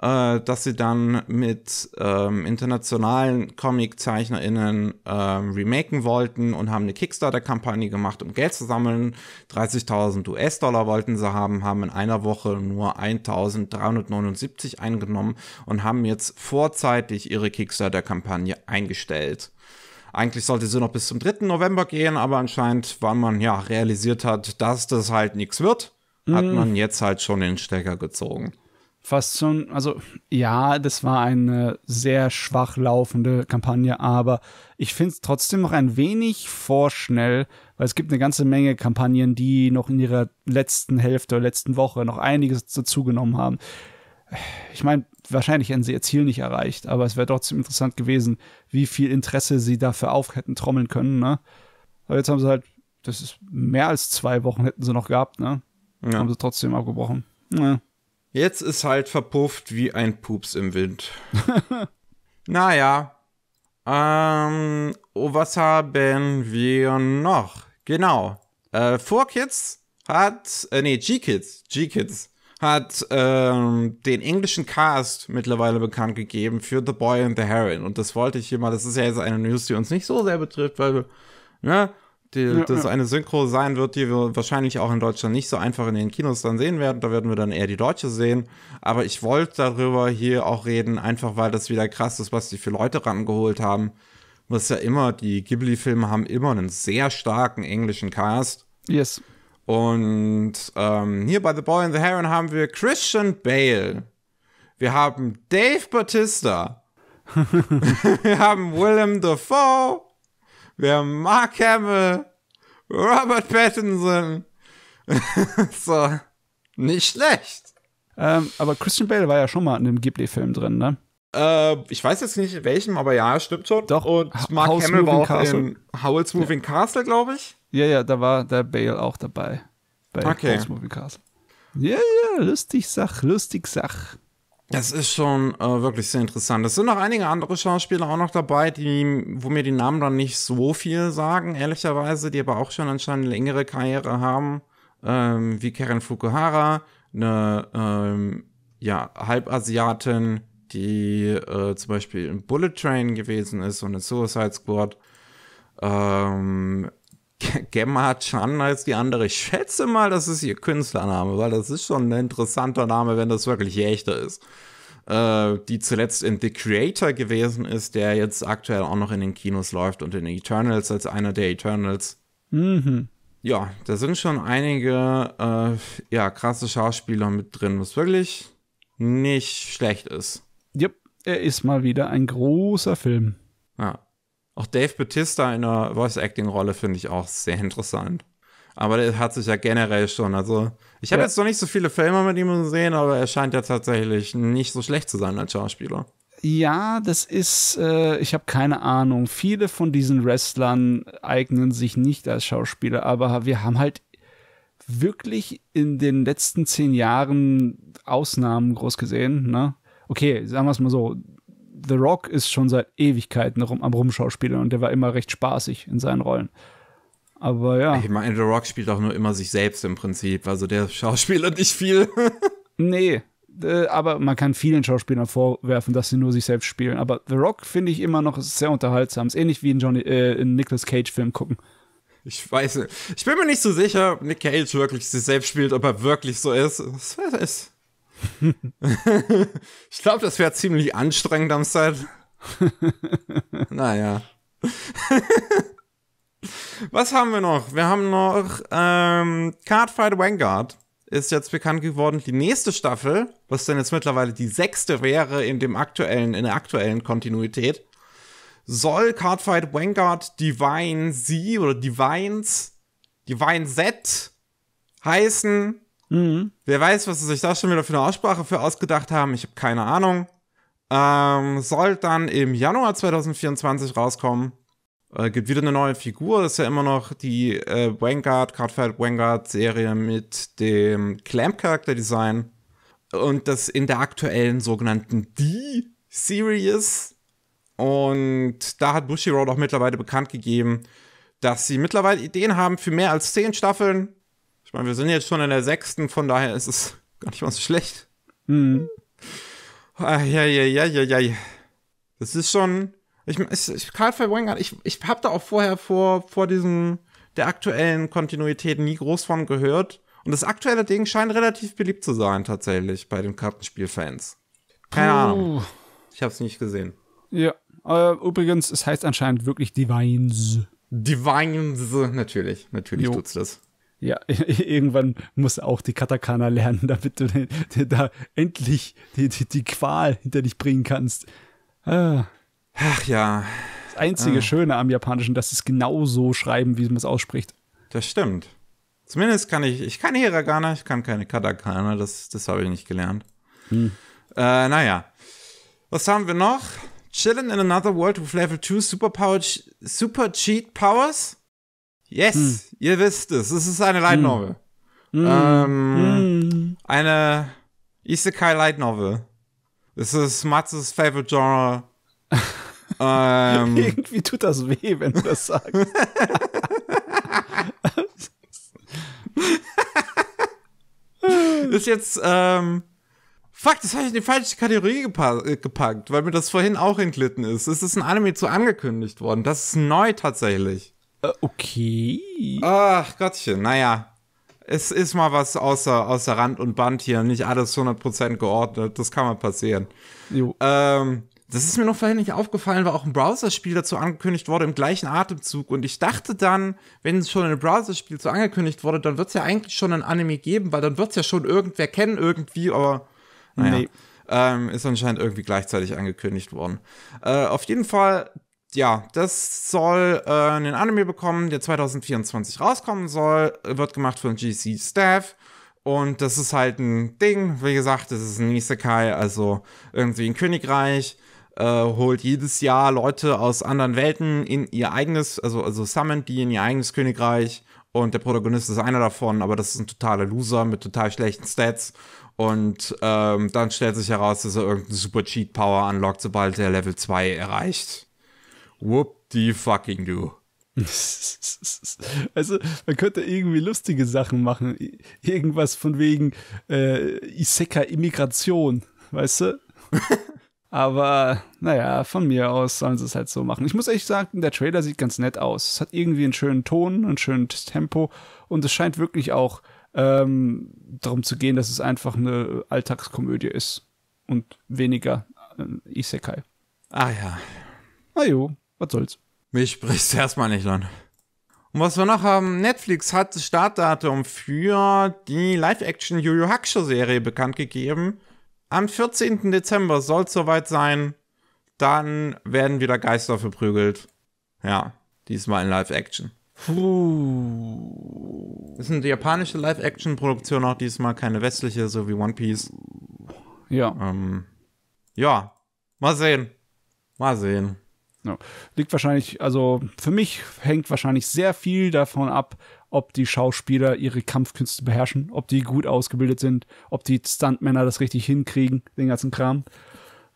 äh, dass sie dann mit ähm, internationalen Comic-ZeichnerInnen ähm, remaken wollten und haben eine Kickstarter-Kampagne gemacht, um Geld zu sammeln. 30.000 US-Dollar wollten sie haben, haben in einer Woche nur 1.379 eingenommen und haben jetzt vorzeitig ihre Kickstarter-Kampagne eingestellt. Eigentlich sollte sie noch bis zum 3. November gehen, aber anscheinend, weil man ja realisiert hat, dass das halt nichts wird, mhm. hat man jetzt halt schon den Stecker gezogen. Fast schon, also ja, das war eine
sehr schwach laufende Kampagne, aber ich finde es trotzdem noch ein wenig vorschnell, weil es gibt eine ganze Menge Kampagnen, die noch in ihrer letzten Hälfte oder letzten Woche noch einiges dazugenommen haben ich meine, wahrscheinlich hätten sie ihr Ziel nicht erreicht, aber es wäre trotzdem interessant gewesen, wie viel Interesse sie dafür auf hätten trommeln können, ne? Aber jetzt haben sie halt, das ist mehr als zwei Wochen hätten sie noch gehabt, ne? Ja. Haben sie trotzdem abgebrochen.
Ja. Ne? Jetzt ist halt verpufft wie ein Pups im Wind. naja. Ähm, oh, was haben wir noch? Genau. Äh, Kids hat, äh, nee, G-Kids, G-Kids hat ähm, den englischen Cast mittlerweile bekannt gegeben für The Boy and the Heron. Und das wollte ich hier mal, das ist ja jetzt eine News, die uns nicht so sehr betrifft, weil, ne, die, ja, das ja. eine Synchro sein wird, die wir wahrscheinlich auch in Deutschland nicht so einfach in den Kinos dann sehen werden. Da werden wir dann eher die Deutsche sehen. Aber ich wollte darüber hier auch reden, einfach weil das wieder krass ist, was die für Leute rangeholt haben. Was ja immer, die Ghibli-Filme haben immer einen sehr starken englischen Cast. Yes. Und ähm, hier bei The Boy and the Heron haben wir Christian Bale. Wir haben Dave Bautista. wir haben Willem Dafoe. Wir haben Mark Hamill. Robert Pattinson. so,
nicht schlecht. Ähm, aber Christian Bale war ja schon mal in dem Ghibli-Film drin, ne?
Äh, ich weiß jetzt nicht in welchem, aber ja, stimmt schon. Doch. Und Mark House Hamill Moving war auch Castle. in Howl's Moving ja. Castle, glaube ich. Ja, ja, da
war der Bale auch dabei. Bei okay.
Moving Castle. Ja, ja, lustig Sach, lustig Sach. Das ist schon äh, wirklich sehr interessant. Es sind noch einige andere Schauspieler auch noch dabei, die, wo mir die Namen dann nicht so viel sagen, ehrlicherweise, die aber auch schon anscheinend eine längere Karriere haben, ähm, wie Karen Fukuhara, eine ähm, ja, Halbasiatin, die äh, zum Beispiel in Bullet Train gewesen ist und in Suicide Squad. Ähm, Gemma Chan als die andere. Ich schätze mal, das ist ihr Künstlername, weil das ist schon ein interessanter Name, wenn das wirklich echter ist. Äh, die zuletzt in The Creator gewesen ist, der jetzt aktuell auch noch in den Kinos läuft und in Eternals als einer der Eternals. Mhm. Ja, da sind schon einige äh, ja, krasse Schauspieler mit drin, was wirklich nicht schlecht ist. Yep, er ist mal
wieder ein großer Film.
Ja. Auch Dave Batista in einer Voice-Acting-Rolle finde ich auch sehr interessant. Aber der hat sich ja generell schon, also ich habe ja. jetzt noch nicht so viele Filme mit ihm gesehen, aber er scheint ja tatsächlich nicht so schlecht zu sein als Schauspieler.
Ja, das ist, äh, ich habe keine Ahnung. Viele von diesen Wrestlern eignen sich nicht als Schauspieler, aber wir haben halt wirklich in den letzten zehn Jahren Ausnahmen groß gesehen. Ne? Okay, sagen wir es mal so. The Rock ist schon seit Ewigkeiten rum, am Rumschauspieler und der war immer recht spaßig in seinen Rollen.
Aber ja. Ich meine, The Rock spielt auch nur immer sich selbst im Prinzip. Also der Schauspieler nicht viel.
nee, äh, aber man kann vielen Schauspielern vorwerfen, dass sie nur sich selbst spielen. Aber The Rock finde ich immer noch sehr unterhaltsam. Ist ähnlich wie in Johnny, äh, in Nicolas Cage-Film gucken.
Ich weiß nicht. Ich bin mir nicht so sicher, ob Nick Cage wirklich sich selbst spielt, ob er wirklich so ist. Das ist ich glaube, das wäre ziemlich anstrengend am Set. naja. Was haben wir noch? Wir haben noch ähm, Cardfight Vanguard. Ist jetzt bekannt geworden, die nächste Staffel, was denn jetzt mittlerweile die sechste wäre in dem aktuellen, in der aktuellen Kontinuität, soll Cardfight Vanguard Divine Z oder Divines, Divine Z heißen Mhm. Wer weiß, was sie sich da schon wieder für eine Aussprache für ausgedacht haben. Ich habe keine Ahnung. Ähm, soll dann im Januar 2024 rauskommen. Äh, gibt wieder eine neue Figur. Das ist ja immer noch die äh, Vanguard, Cardfight Vanguard Serie mit dem Clamp-Charakter-Design. Und das in der aktuellen sogenannten D-Series. Und da hat Bushiroad auch mittlerweile bekannt gegeben, dass sie mittlerweile Ideen haben für mehr als zehn Staffeln ich meine, wir sind jetzt schon in der sechsten, von daher ist es gar nicht mal so schlecht. Mhm. Ah, ja, ja, ja, ja, ja. Das ist schon. Ich, ich, ich, Carl ich, habe da auch vorher vor, vor diesem, der aktuellen Kontinuität nie groß von gehört. Und das aktuelle Ding scheint relativ beliebt zu sein, tatsächlich, bei den Kartenspielfans.
Keine Ahnung.
Ich habe es nicht gesehen.
Ja. Äh, übrigens, es heißt anscheinend wirklich Divines. Divines,
natürlich. Natürlich tut es das.
Ja, irgendwann musst du auch die Katakana lernen, damit du den, den da endlich die, die, die, Qual hinter dich bringen kannst. Ah. Ach ja. Das einzige ah. Schöne am Japanischen, dass sie es genau so schreiben,
wie man es ausspricht. Das stimmt. Zumindest kann ich, ich kann Hiragana, ich kann keine Katakana, das, das habe ich nicht gelernt. Hm. Äh, naja. Was haben wir noch? Chillin' in another world with level 2 superpowered, super cheat powers? Yes, hm. ihr wisst es. Es ist eine Light hm. Novel. Hm. Ähm, hm. Eine Isekai Light Novel. Es ist Matzes Favorite Genre. ähm, Irgendwie
tut das weh, wenn du das sagst.
ist jetzt, ähm, fuck, das habe ich in die falsche Kategorie gepa äh, gepackt, weil mir das vorhin auch entglitten ist. Es ist ein Anime zu angekündigt worden. Das ist neu tatsächlich. Äh, okay. Ach Gottchen, naja. Es ist mal was außer, außer Rand und Band hier, nicht alles 100% geordnet, das kann mal passieren. Ähm, das ist mir noch vorhin nicht aufgefallen, weil auch ein Browserspiel dazu angekündigt wurde im gleichen Atemzug. Und ich dachte dann, wenn es schon ein Browserspiel zu angekündigt wurde, dann wird es ja eigentlich schon ein Anime geben, weil dann wird es ja schon irgendwer kennen irgendwie, aber naja. Nee. Ähm, ist anscheinend irgendwie gleichzeitig angekündigt worden. Äh, auf jeden Fall ja, das soll äh, einen Anime bekommen, der 2024 rauskommen soll. Wird gemacht von GC Staff. Und das ist halt ein Ding. Wie gesagt, das ist ein Isekai, also irgendwie ein Königreich. Äh, holt jedes Jahr Leute aus anderen Welten in ihr eigenes, also, also summont die in ihr eigenes Königreich. Und der Protagonist ist einer davon, aber das ist ein totaler Loser mit total schlechten Stats. Und ähm, dann stellt sich heraus, dass er irgendeine super Cheat Power unlockt, sobald er Level 2 erreicht. Whoop die fucking do.
Also, man könnte irgendwie lustige Sachen machen. Irgendwas von wegen äh, Iseka-Immigration, weißt du? Aber naja, von mir aus sollen sie es halt so machen. Ich muss echt sagen, der Trailer sieht ganz nett aus. Es hat irgendwie einen schönen Ton, ein schönes Tempo und es scheint wirklich auch ähm, darum zu gehen, dass es einfach eine Alltagskomödie ist und weniger äh, Isekai.
Ah ja. Na jo. Was soll's? Mich sprichst erstmal nicht an. Und was wir noch haben, Netflix hat das Startdatum für die Live-Action Yu Yu Hakusho-Serie bekannt gegeben. Am 14. Dezember soll es soweit sein. Dann werden wieder Geister verprügelt. Ja, diesmal in Live-Action. Puh. ist eine japanische Live-Action-Produktion, auch diesmal keine westliche, so wie One Piece. Ja. Ähm, ja, mal sehen.
Mal sehen. Ja. Liegt wahrscheinlich, also für mich hängt wahrscheinlich sehr viel davon ab, ob die Schauspieler ihre Kampfkünste beherrschen, ob die gut ausgebildet sind, ob die Stuntmänner das richtig hinkriegen, den ganzen Kram.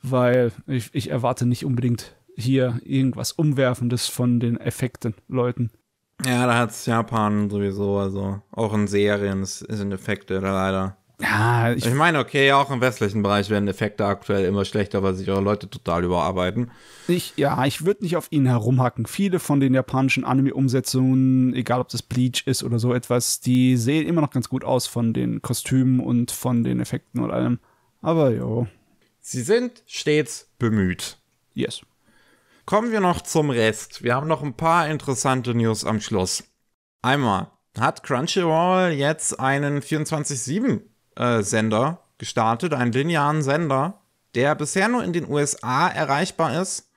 Weil ich, ich erwarte nicht unbedingt hier irgendwas Umwerfendes von den Effekten Leuten.
Ja, da hat es Japan sowieso, also auch in Serien sind Effekte da leider ja, ich, ich meine, okay, auch im westlichen Bereich werden Effekte aktuell immer schlechter, weil sich eure Leute total überarbeiten.
Ich, ja, ich würde nicht auf ihnen herumhacken. Viele von den japanischen Anime-Umsetzungen, egal ob das Bleach ist oder so etwas, die sehen immer noch ganz gut aus von den Kostümen und von den Effekten und allem. Aber jo.
Sie sind stets bemüht. Yes. Kommen wir noch zum Rest. Wir haben noch ein paar interessante News am Schluss. Einmal hat Crunchyroll jetzt einen 24-7 äh, Sender gestartet, einen linearen Sender, der bisher nur in den USA erreichbar ist.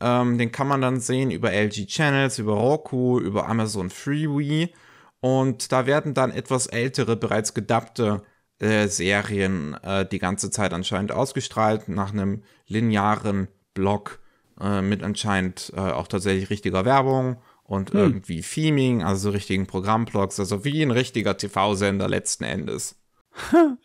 Ähm, den kann man dann sehen über LG Channels, über Roku, über Amazon Freeway. Und da werden dann etwas ältere, bereits gedappte äh, Serien äh, die ganze Zeit anscheinend ausgestrahlt, nach einem linearen Blog äh, mit anscheinend äh, auch tatsächlich richtiger Werbung und hm. irgendwie Theming, also so richtigen Programmblogs, also wie ein richtiger TV-Sender letzten Endes.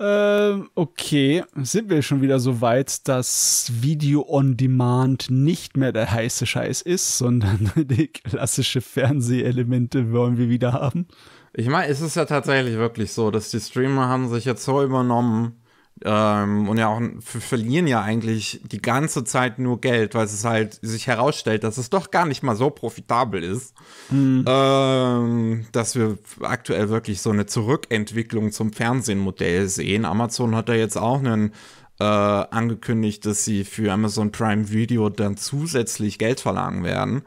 ähm, okay, sind wir schon wieder so weit, dass Video on Demand nicht mehr der heiße Scheiß ist, sondern die klassische Fernsehelemente wollen wir wieder haben.
Ich meine, es ist ja tatsächlich wirklich so, dass die Streamer haben sich jetzt so übernommen, ähm, und ja auch verlieren ja eigentlich die ganze Zeit nur Geld, weil es halt sich herausstellt, dass es doch gar nicht mal so profitabel ist, hm. ähm, dass wir aktuell wirklich so eine Zurückentwicklung zum Fernsehmodell sehen. Amazon hat da jetzt auch einen äh, angekündigt, dass sie für Amazon Prime Video dann zusätzlich Geld verlangen werden.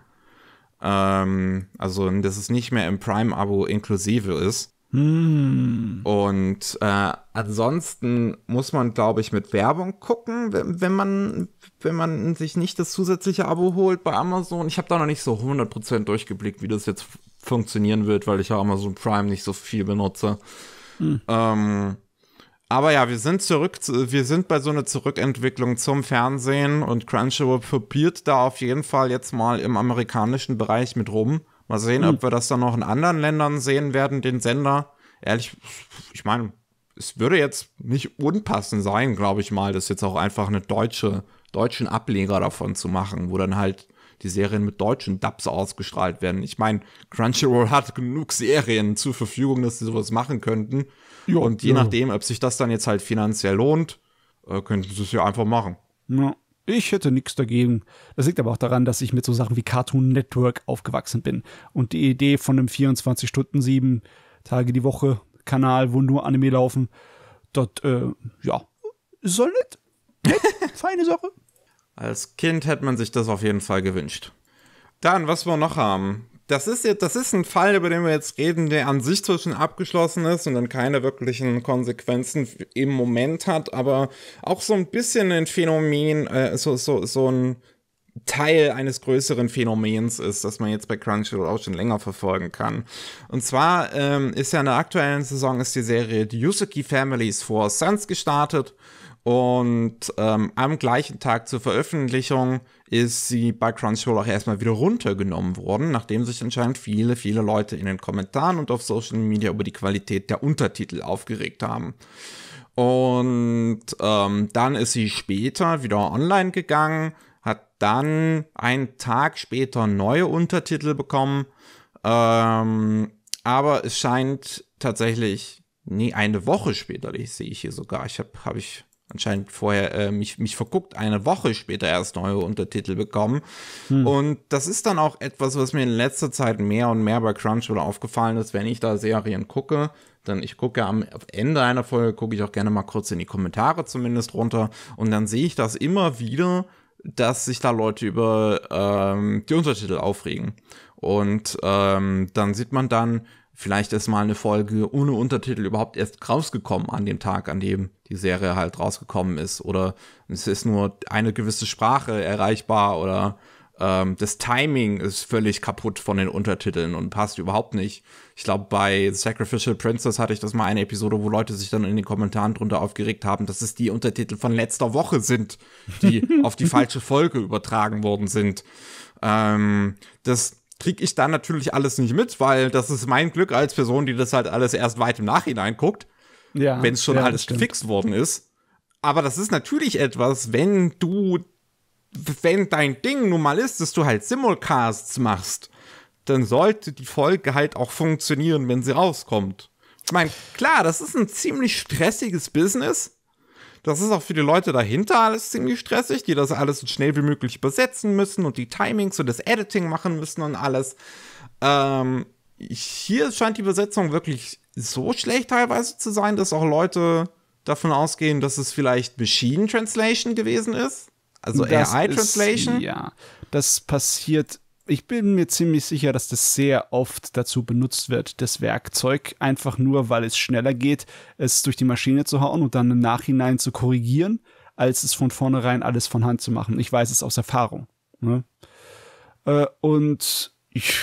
Ähm, also, dass es nicht mehr im Prime-Abo inklusive ist.
Hm.
Und äh, ansonsten muss man, glaube ich, mit Werbung gucken, wenn, wenn, man, wenn man sich nicht das zusätzliche Abo holt bei Amazon. Ich habe da noch nicht so 100% durchgeblickt, wie das jetzt funktionieren wird, weil ich ja Amazon Prime nicht so viel benutze. Hm. Ähm, aber ja, wir sind zurück, wir sind bei so einer Zurückentwicklung zum Fernsehen und Crunchyroll probiert da auf jeden Fall jetzt mal im amerikanischen Bereich mit rum. Mal sehen, hm. ob wir das dann noch in anderen Ländern sehen werden, den Sender. Ehrlich, ich meine, es würde jetzt nicht unpassend sein, glaube ich mal, das jetzt auch einfach eine deutsche, deutschen Ableger davon zu machen, wo dann halt die Serien mit deutschen Dubs ausgestrahlt werden. Ich meine, Crunchyroll hat genug Serien zur Verfügung, dass sie sowas machen könnten. Jo, und je ja. nachdem, ob sich das dann jetzt halt finanziell lohnt, äh, könnten sie es ja einfach machen. Ja. Ich
hätte nichts dagegen. Das liegt aber auch daran, dass ich mit so Sachen wie Cartoon Network aufgewachsen bin. Und die Idee von einem 24 Stunden, 7 Tage die Woche Kanal, wo nur Anime laufen, das, äh, ja, soll nett. nett feine Sache.
Als Kind hätte man sich das auf jeden Fall gewünscht. Dann, was wir noch haben das ist jetzt, das ist ein Fall, über den wir jetzt reden, der an sich zwar schon abgeschlossen ist und dann keine wirklichen Konsequenzen im Moment hat, aber auch so ein bisschen ein Phänomen, äh, so, so, so ein Teil eines größeren Phänomens ist, das man jetzt bei Crunchyroll auch schon länger verfolgen kann. Und zwar ähm, ist ja in der aktuellen Saison ist die Serie The Yusuki Families for Sons gestartet und ähm, am gleichen Tag zur Veröffentlichung ist sie bei Crunchyroll auch erstmal wieder runtergenommen worden, nachdem sich anscheinend viele, viele Leute in den Kommentaren und auf Social Media über die Qualität der Untertitel aufgeregt haben. Und ähm, dann ist sie später wieder online gegangen, hat dann einen Tag später neue Untertitel bekommen. Ähm, aber es scheint tatsächlich, nee, eine Woche später, ich sehe ich hier sogar, ich habe hab ich anscheinend vorher äh, mich, mich verguckt, eine Woche später erst neue Untertitel bekommen. Hm. Und das ist dann auch etwas, was mir in letzter Zeit mehr und mehr bei Crunchyroll aufgefallen ist, wenn ich da Serien gucke. Dann ich gucke am Ende einer Folge, gucke ich auch gerne mal kurz in die Kommentare zumindest runter. Und dann sehe ich das immer wieder, dass sich da Leute über ähm, die Untertitel aufregen. Und ähm, dann sieht man dann, Vielleicht ist mal eine Folge ohne Untertitel überhaupt erst rausgekommen an dem Tag, an dem die Serie halt rausgekommen ist. Oder es ist nur eine gewisse Sprache erreichbar oder ähm, das Timing ist völlig kaputt von den Untertiteln und passt überhaupt nicht. Ich glaube, bei Sacrificial Princess hatte ich das mal eine Episode, wo Leute sich dann in den Kommentaren drunter aufgeregt haben, dass es die Untertitel von letzter Woche sind, die auf die falsche Folge übertragen worden sind. Ähm, das kriege ich dann natürlich alles nicht mit, weil das ist mein Glück als Person, die das halt alles erst weit im Nachhinein guckt, ja, wenn es schon ja, alles gefixt worden ist. Aber das ist natürlich etwas, wenn du, wenn dein Ding nun mal ist, dass du halt Simulcasts machst, dann sollte die Folge halt auch funktionieren, wenn sie rauskommt. Ich meine, klar, das ist ein ziemlich stressiges Business, das ist auch für die Leute dahinter alles ziemlich stressig, die das alles so schnell wie möglich übersetzen müssen und die Timings und das Editing machen müssen und alles. Ähm, hier scheint die Übersetzung wirklich so schlecht teilweise zu sein, dass auch Leute davon ausgehen, dass es vielleicht Machine Translation gewesen ist. Also AI Translation. Ist, ja, das passiert ich bin mir ziemlich sicher, dass das sehr
oft dazu benutzt wird, das Werkzeug einfach nur, weil es schneller geht, es durch die Maschine zu hauen und dann im Nachhinein zu korrigieren, als es von vornherein alles von Hand zu machen. Ich weiß es aus Erfahrung. Ne? Äh, und ich,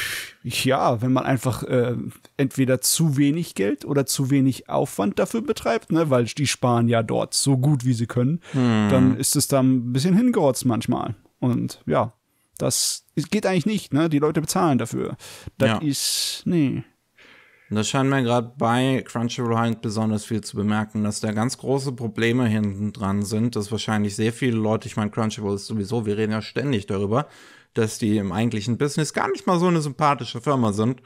ich, ja, wenn man einfach äh, entweder zu wenig Geld oder zu wenig Aufwand dafür betreibt, ne, weil die sparen ja dort so gut wie sie können, hm. dann ist es da ein bisschen hingerotzt manchmal. Und ja, das geht eigentlich nicht, ne? Die Leute bezahlen dafür. Das ja.
ist. Nee. Und das scheint mir gerade bei Crunchyroll halt besonders viel zu bemerken, dass da ganz große Probleme hinten dran sind, dass wahrscheinlich sehr viele Leute, ich meine, Crunchyroll ist sowieso, wir reden ja ständig darüber, dass die im eigentlichen Business gar nicht mal so eine sympathische Firma sind.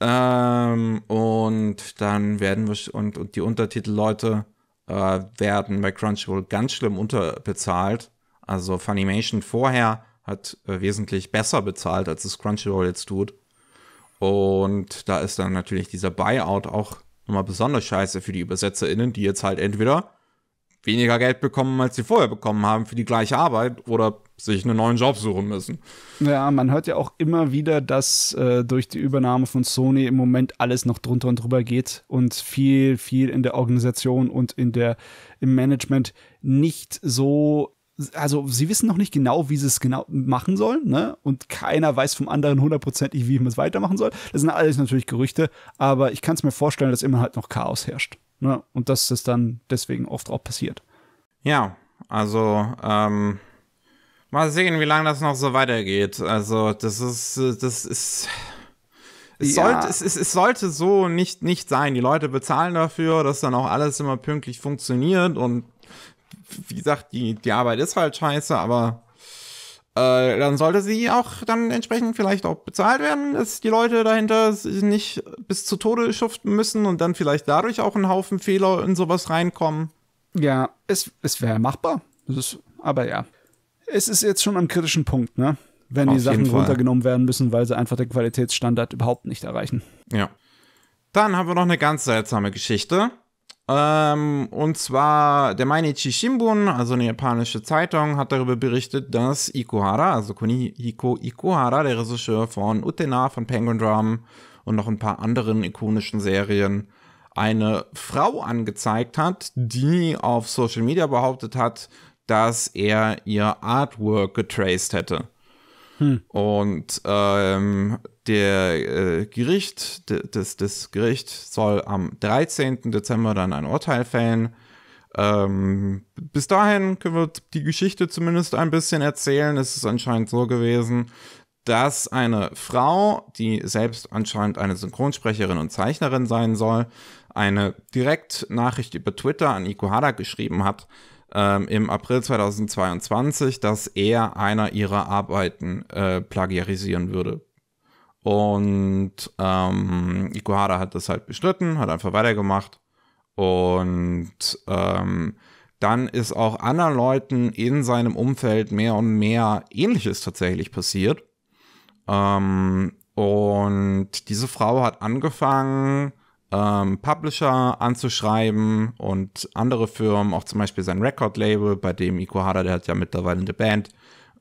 Ähm, und dann werden wir, und, und die Untertitelleute äh, werden bei Crunchyroll ganz schlimm unterbezahlt. Also Funimation vorher hat äh, wesentlich besser bezahlt, als es Crunchyroll jetzt tut. Und da ist dann natürlich dieser Buyout auch nochmal besonders scheiße für die ÜbersetzerInnen, die jetzt halt entweder weniger Geld bekommen, als sie vorher bekommen haben für die gleiche Arbeit oder sich einen neuen Job suchen müssen.
Ja, man hört ja auch immer wieder, dass äh, durch die Übernahme von Sony im Moment alles noch drunter und drüber geht und viel, viel in der Organisation und in der, im Management nicht so also sie wissen noch nicht genau, wie sie es genau machen sollen, ne? Und keiner weiß vom anderen hundertprozentig, wie man es weitermachen soll. Das sind alles natürlich Gerüchte, aber ich kann es mir vorstellen, dass immer halt noch Chaos herrscht. Ne? Und dass das dann deswegen oft auch passiert.
Ja, also, ähm, mal sehen, wie lange das noch so weitergeht. Also, das ist, das ist.
Es, ja. sollte, es,
es, es, sollte so nicht, nicht sein. Die Leute bezahlen dafür, dass dann auch alles immer pünktlich funktioniert und wie gesagt, die, die Arbeit ist halt scheiße, aber äh, dann sollte sie auch dann entsprechend vielleicht auch bezahlt werden, dass die Leute dahinter nicht bis zu Tode schuften müssen und dann vielleicht dadurch auch ein Haufen Fehler in sowas reinkommen. Ja, es, es wäre machbar. Es ist, aber ja, es
ist jetzt schon am kritischen Punkt, ne? Wenn Auf die Sachen runtergenommen werden müssen, weil sie einfach den Qualitätsstandard überhaupt nicht erreichen.
Ja. Dann haben wir noch eine ganz seltsame Geschichte. Ähm, und zwar der Mainichi Shimbun, also eine japanische Zeitung, hat darüber berichtet, dass Ikuhara, also Kunihiko Ikuhara, der Regisseur von Utena, von Penguin Drum und noch ein paar anderen ikonischen Serien, eine Frau angezeigt hat, die auf Social Media behauptet hat, dass er ihr Artwork getraced hätte. Hm. Und ähm, der äh, Gericht, das, das Gericht soll am 13. Dezember dann ein Urteil fällen. Ähm, bis dahin können wir die Geschichte zumindest ein bisschen erzählen. Es ist anscheinend so gewesen, dass eine Frau, die selbst anscheinend eine Synchronsprecherin und Zeichnerin sein soll, eine Direktnachricht über Twitter an Ikuhara geschrieben hat ähm, im April 2022, dass er einer ihrer Arbeiten äh, plagiarisieren würde. Und ähm, Ikuhara hat das halt bestritten, hat einfach weitergemacht. Und ähm, dann ist auch anderen Leuten in seinem Umfeld mehr und mehr Ähnliches tatsächlich passiert. Ähm, und diese Frau hat angefangen, ähm, Publisher anzuschreiben und andere Firmen, auch zum Beispiel sein Record-Label, bei dem Ikuhara, der hat ja mittlerweile eine Band,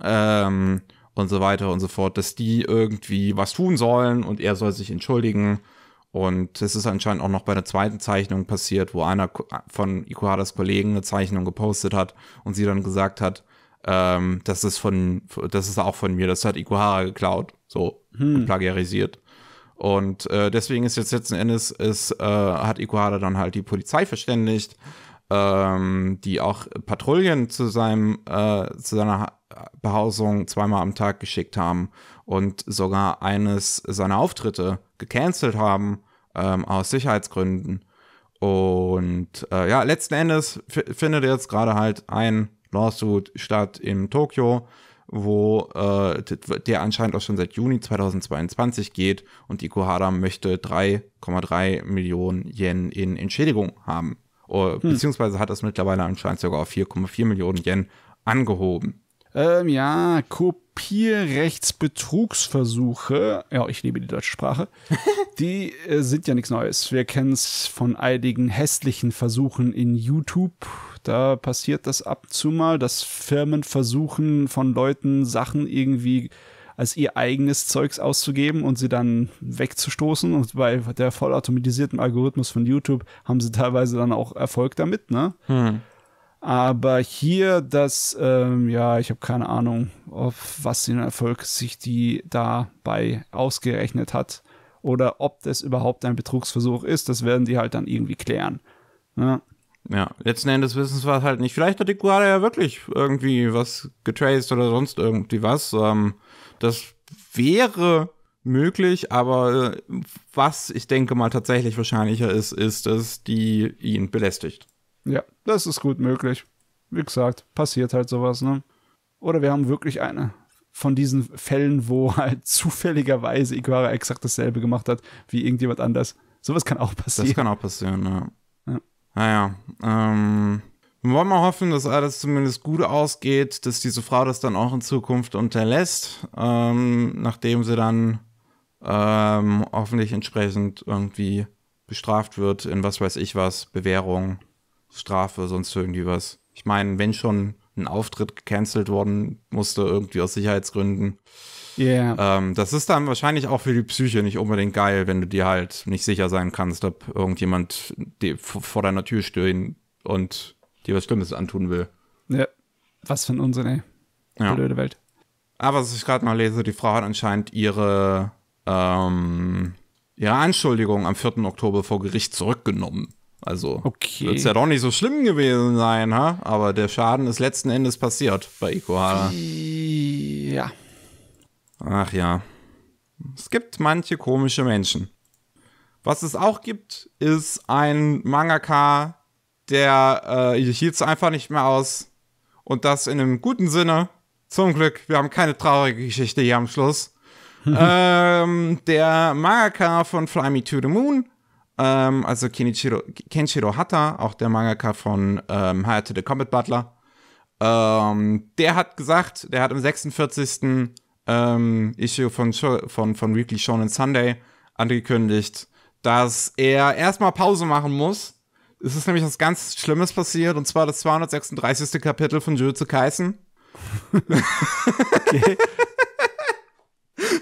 ähm, und so weiter und so fort, dass die irgendwie was tun sollen und er soll sich entschuldigen. Und es ist anscheinend auch noch bei der zweiten Zeichnung passiert, wo einer von Ikuhadas Kollegen eine Zeichnung gepostet hat und sie dann gesagt hat, ähm, das ist von, das ist auch von mir, das hat Ikuhara geklaut, so hm. plagiarisiert. Und äh, deswegen ist jetzt letzten Endes, ist, äh, hat Ikuhara dann halt die Polizei verständigt ähm, die auch Patrouillen zu, seinem, äh, zu seiner Behausung zweimal am Tag geschickt haben und sogar eines seiner Auftritte gecancelt haben ähm, aus Sicherheitsgründen. Und äh, ja, letzten Endes findet jetzt gerade halt ein Lawsuit statt in Tokio, wo äh, der anscheinend auch schon seit Juni 2022 geht und Ikuhara möchte 3,3 Millionen Yen in Entschädigung haben. Oh, hm. Beziehungsweise hat es mittlerweile anscheinend sogar auf 4,4 Millionen Yen angehoben. Ähm, ja, Kopierrechtsbetrugsversuche, ja, ich liebe die deutsche Sprache,
die äh, sind ja nichts Neues. Wir kennen es von einigen hässlichen Versuchen in YouTube. Da passiert das ab und zu mal, dass Firmen versuchen, von Leuten Sachen irgendwie als ihr eigenes Zeugs auszugeben und sie dann wegzustoßen. Und bei der vollautomatisierten Algorithmus von YouTube haben sie teilweise dann auch Erfolg damit, ne? Hm. Aber hier, das, ähm, ja, ich habe keine Ahnung, auf was den Erfolg sich die dabei ausgerechnet hat.
Oder ob das überhaupt ein Betrugsversuch ist, das werden die halt dann irgendwie klären. Ne? Ja, letzten Endes wissen wir es halt nicht. Vielleicht hat die Guada ja wirklich irgendwie was getraced oder sonst irgendwie was. Ähm, das wäre möglich, aber äh, was ich denke mal tatsächlich wahrscheinlicher ist, ist, dass die ihn belästigt.
Ja, das ist gut möglich. Wie gesagt, passiert halt sowas, ne? Oder wir haben wirklich eine von diesen Fällen, wo halt zufälligerweise Iguara exakt dasselbe gemacht hat wie irgendjemand anders. Sowas kann auch passieren. Das kann
auch passieren, ja. ja. Naja, ähm, wir wollen mal hoffen, dass alles zumindest gut ausgeht, dass diese Frau das dann auch in Zukunft unterlässt, ähm, nachdem sie dann ähm, hoffentlich entsprechend irgendwie bestraft wird in was weiß ich was, Bewährung, Strafe, sonst irgendwie was. Ich meine, wenn schon ein Auftritt gecancelt worden musste, irgendwie aus Sicherheitsgründen. Yeah. Ähm, das ist dann wahrscheinlich auch für die Psyche nicht unbedingt geil, wenn du dir halt nicht sicher sein kannst, ob irgendjemand vor deiner Tür stehen und dir was Schlimmes antun will.
Ja, was für ein Unsinn, ey. Ja. Blöde
Welt. Aber was ich gerade noch lese, die Frau hat anscheinend ihre, ähm, ihre Anschuldigung am 4. Oktober vor Gericht zurückgenommen. Also okay. wird es ja doch nicht so schlimm gewesen sein, ha? aber der Schaden ist letzten Endes passiert bei Ikuhara. Ja. Ach ja. Es gibt manche komische Menschen. Was es auch gibt, ist ein Mangaka, der äh, hielt es einfach nicht mehr aus. Und das in einem guten Sinne. Zum Glück, wir haben keine traurige Geschichte hier am Schluss. ähm, der Mangaka von Fly Me to the Moon, ähm, also Kenichiro, Kenshiro Hata, auch der Mangaka von ähm, Hire to the Combat Butler, ähm, der hat gesagt, der hat im 46. Ähm, Issue von, von, von Weekly Shonen Sunday angekündigt, dass er erstmal Pause machen muss es ist nämlich was ganz Schlimmes passiert, und zwar das 236. Kapitel von Jujutsu Kaisen. okay.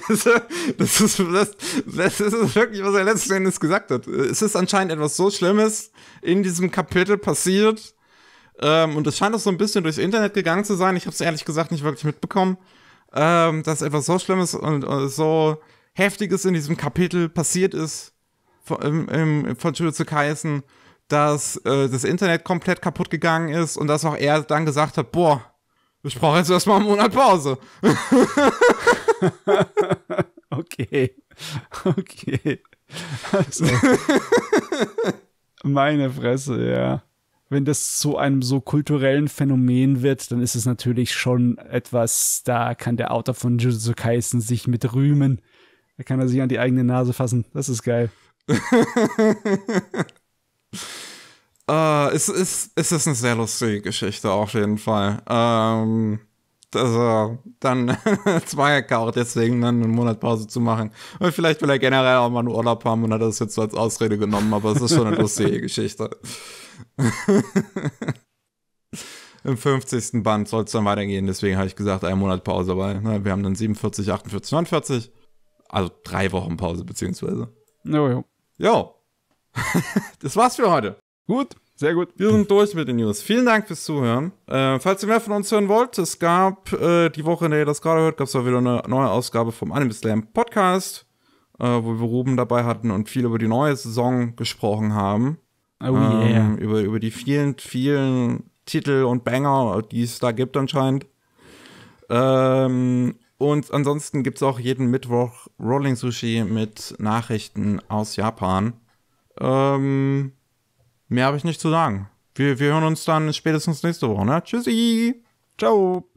Also, das, ist, das, das ist wirklich, was er letzten Endes gesagt hat. Es ist anscheinend etwas so Schlimmes in diesem Kapitel passiert. Ähm, und es scheint auch so ein bisschen durchs Internet gegangen zu sein. Ich habe es ehrlich gesagt nicht wirklich mitbekommen, ähm, dass etwas so Schlimmes und, und, äh, so Heftiges in diesem Kapitel passiert ist von, im, im, von Jujutsu Kaisen dass äh, das Internet komplett kaputt gegangen ist und dass auch er dann gesagt hat, boah, ich brauche jetzt erstmal einen Monat Pause. okay. Okay.
Also, meine Fresse, ja. Wenn das zu einem so kulturellen Phänomen wird, dann ist es natürlich schon etwas, da kann der Autor von Jujutsu Kaisen sich mit rühmen. Da kann er sich an die eigene Nase fassen. Das ist geil.
Äh, es, ist, es ist eine sehr lustige Geschichte, auf jeden Fall. Ähm, also, dann zwei auch deswegen dann eine Monatpause zu machen. Und vielleicht will er generell auch mal einen Urlaub haben und hat das jetzt so als Ausrede genommen, aber es ist schon eine lustige Geschichte. Im 50. Band soll es dann weitergehen, deswegen habe ich gesagt, einen Monat Pause, weil ne, wir haben dann 47, 48, 49. Also drei Wochen Pause, beziehungsweise. Jo, jo. Jo, das war's für heute. Gut, sehr gut. Wir sind durch mit den News. Vielen Dank fürs Zuhören. Äh, falls ihr mehr von uns hören wollt, es gab äh, die Woche, in der ihr das gerade hört, gab es auch wieder eine neue Ausgabe vom Anime Slam Podcast, äh, wo wir Ruben dabei hatten und viel über die neue Saison gesprochen haben. Oh ähm, yeah. über, über die vielen, vielen Titel und Banger, die es da gibt anscheinend. Ähm, und ansonsten gibt es auch jeden Mittwoch Rolling Sushi mit Nachrichten aus Japan. Ähm, mehr habe ich nicht zu sagen. Wir, wir hören uns dann spätestens nächste Woche. Ne? Tschüssi. Ciao.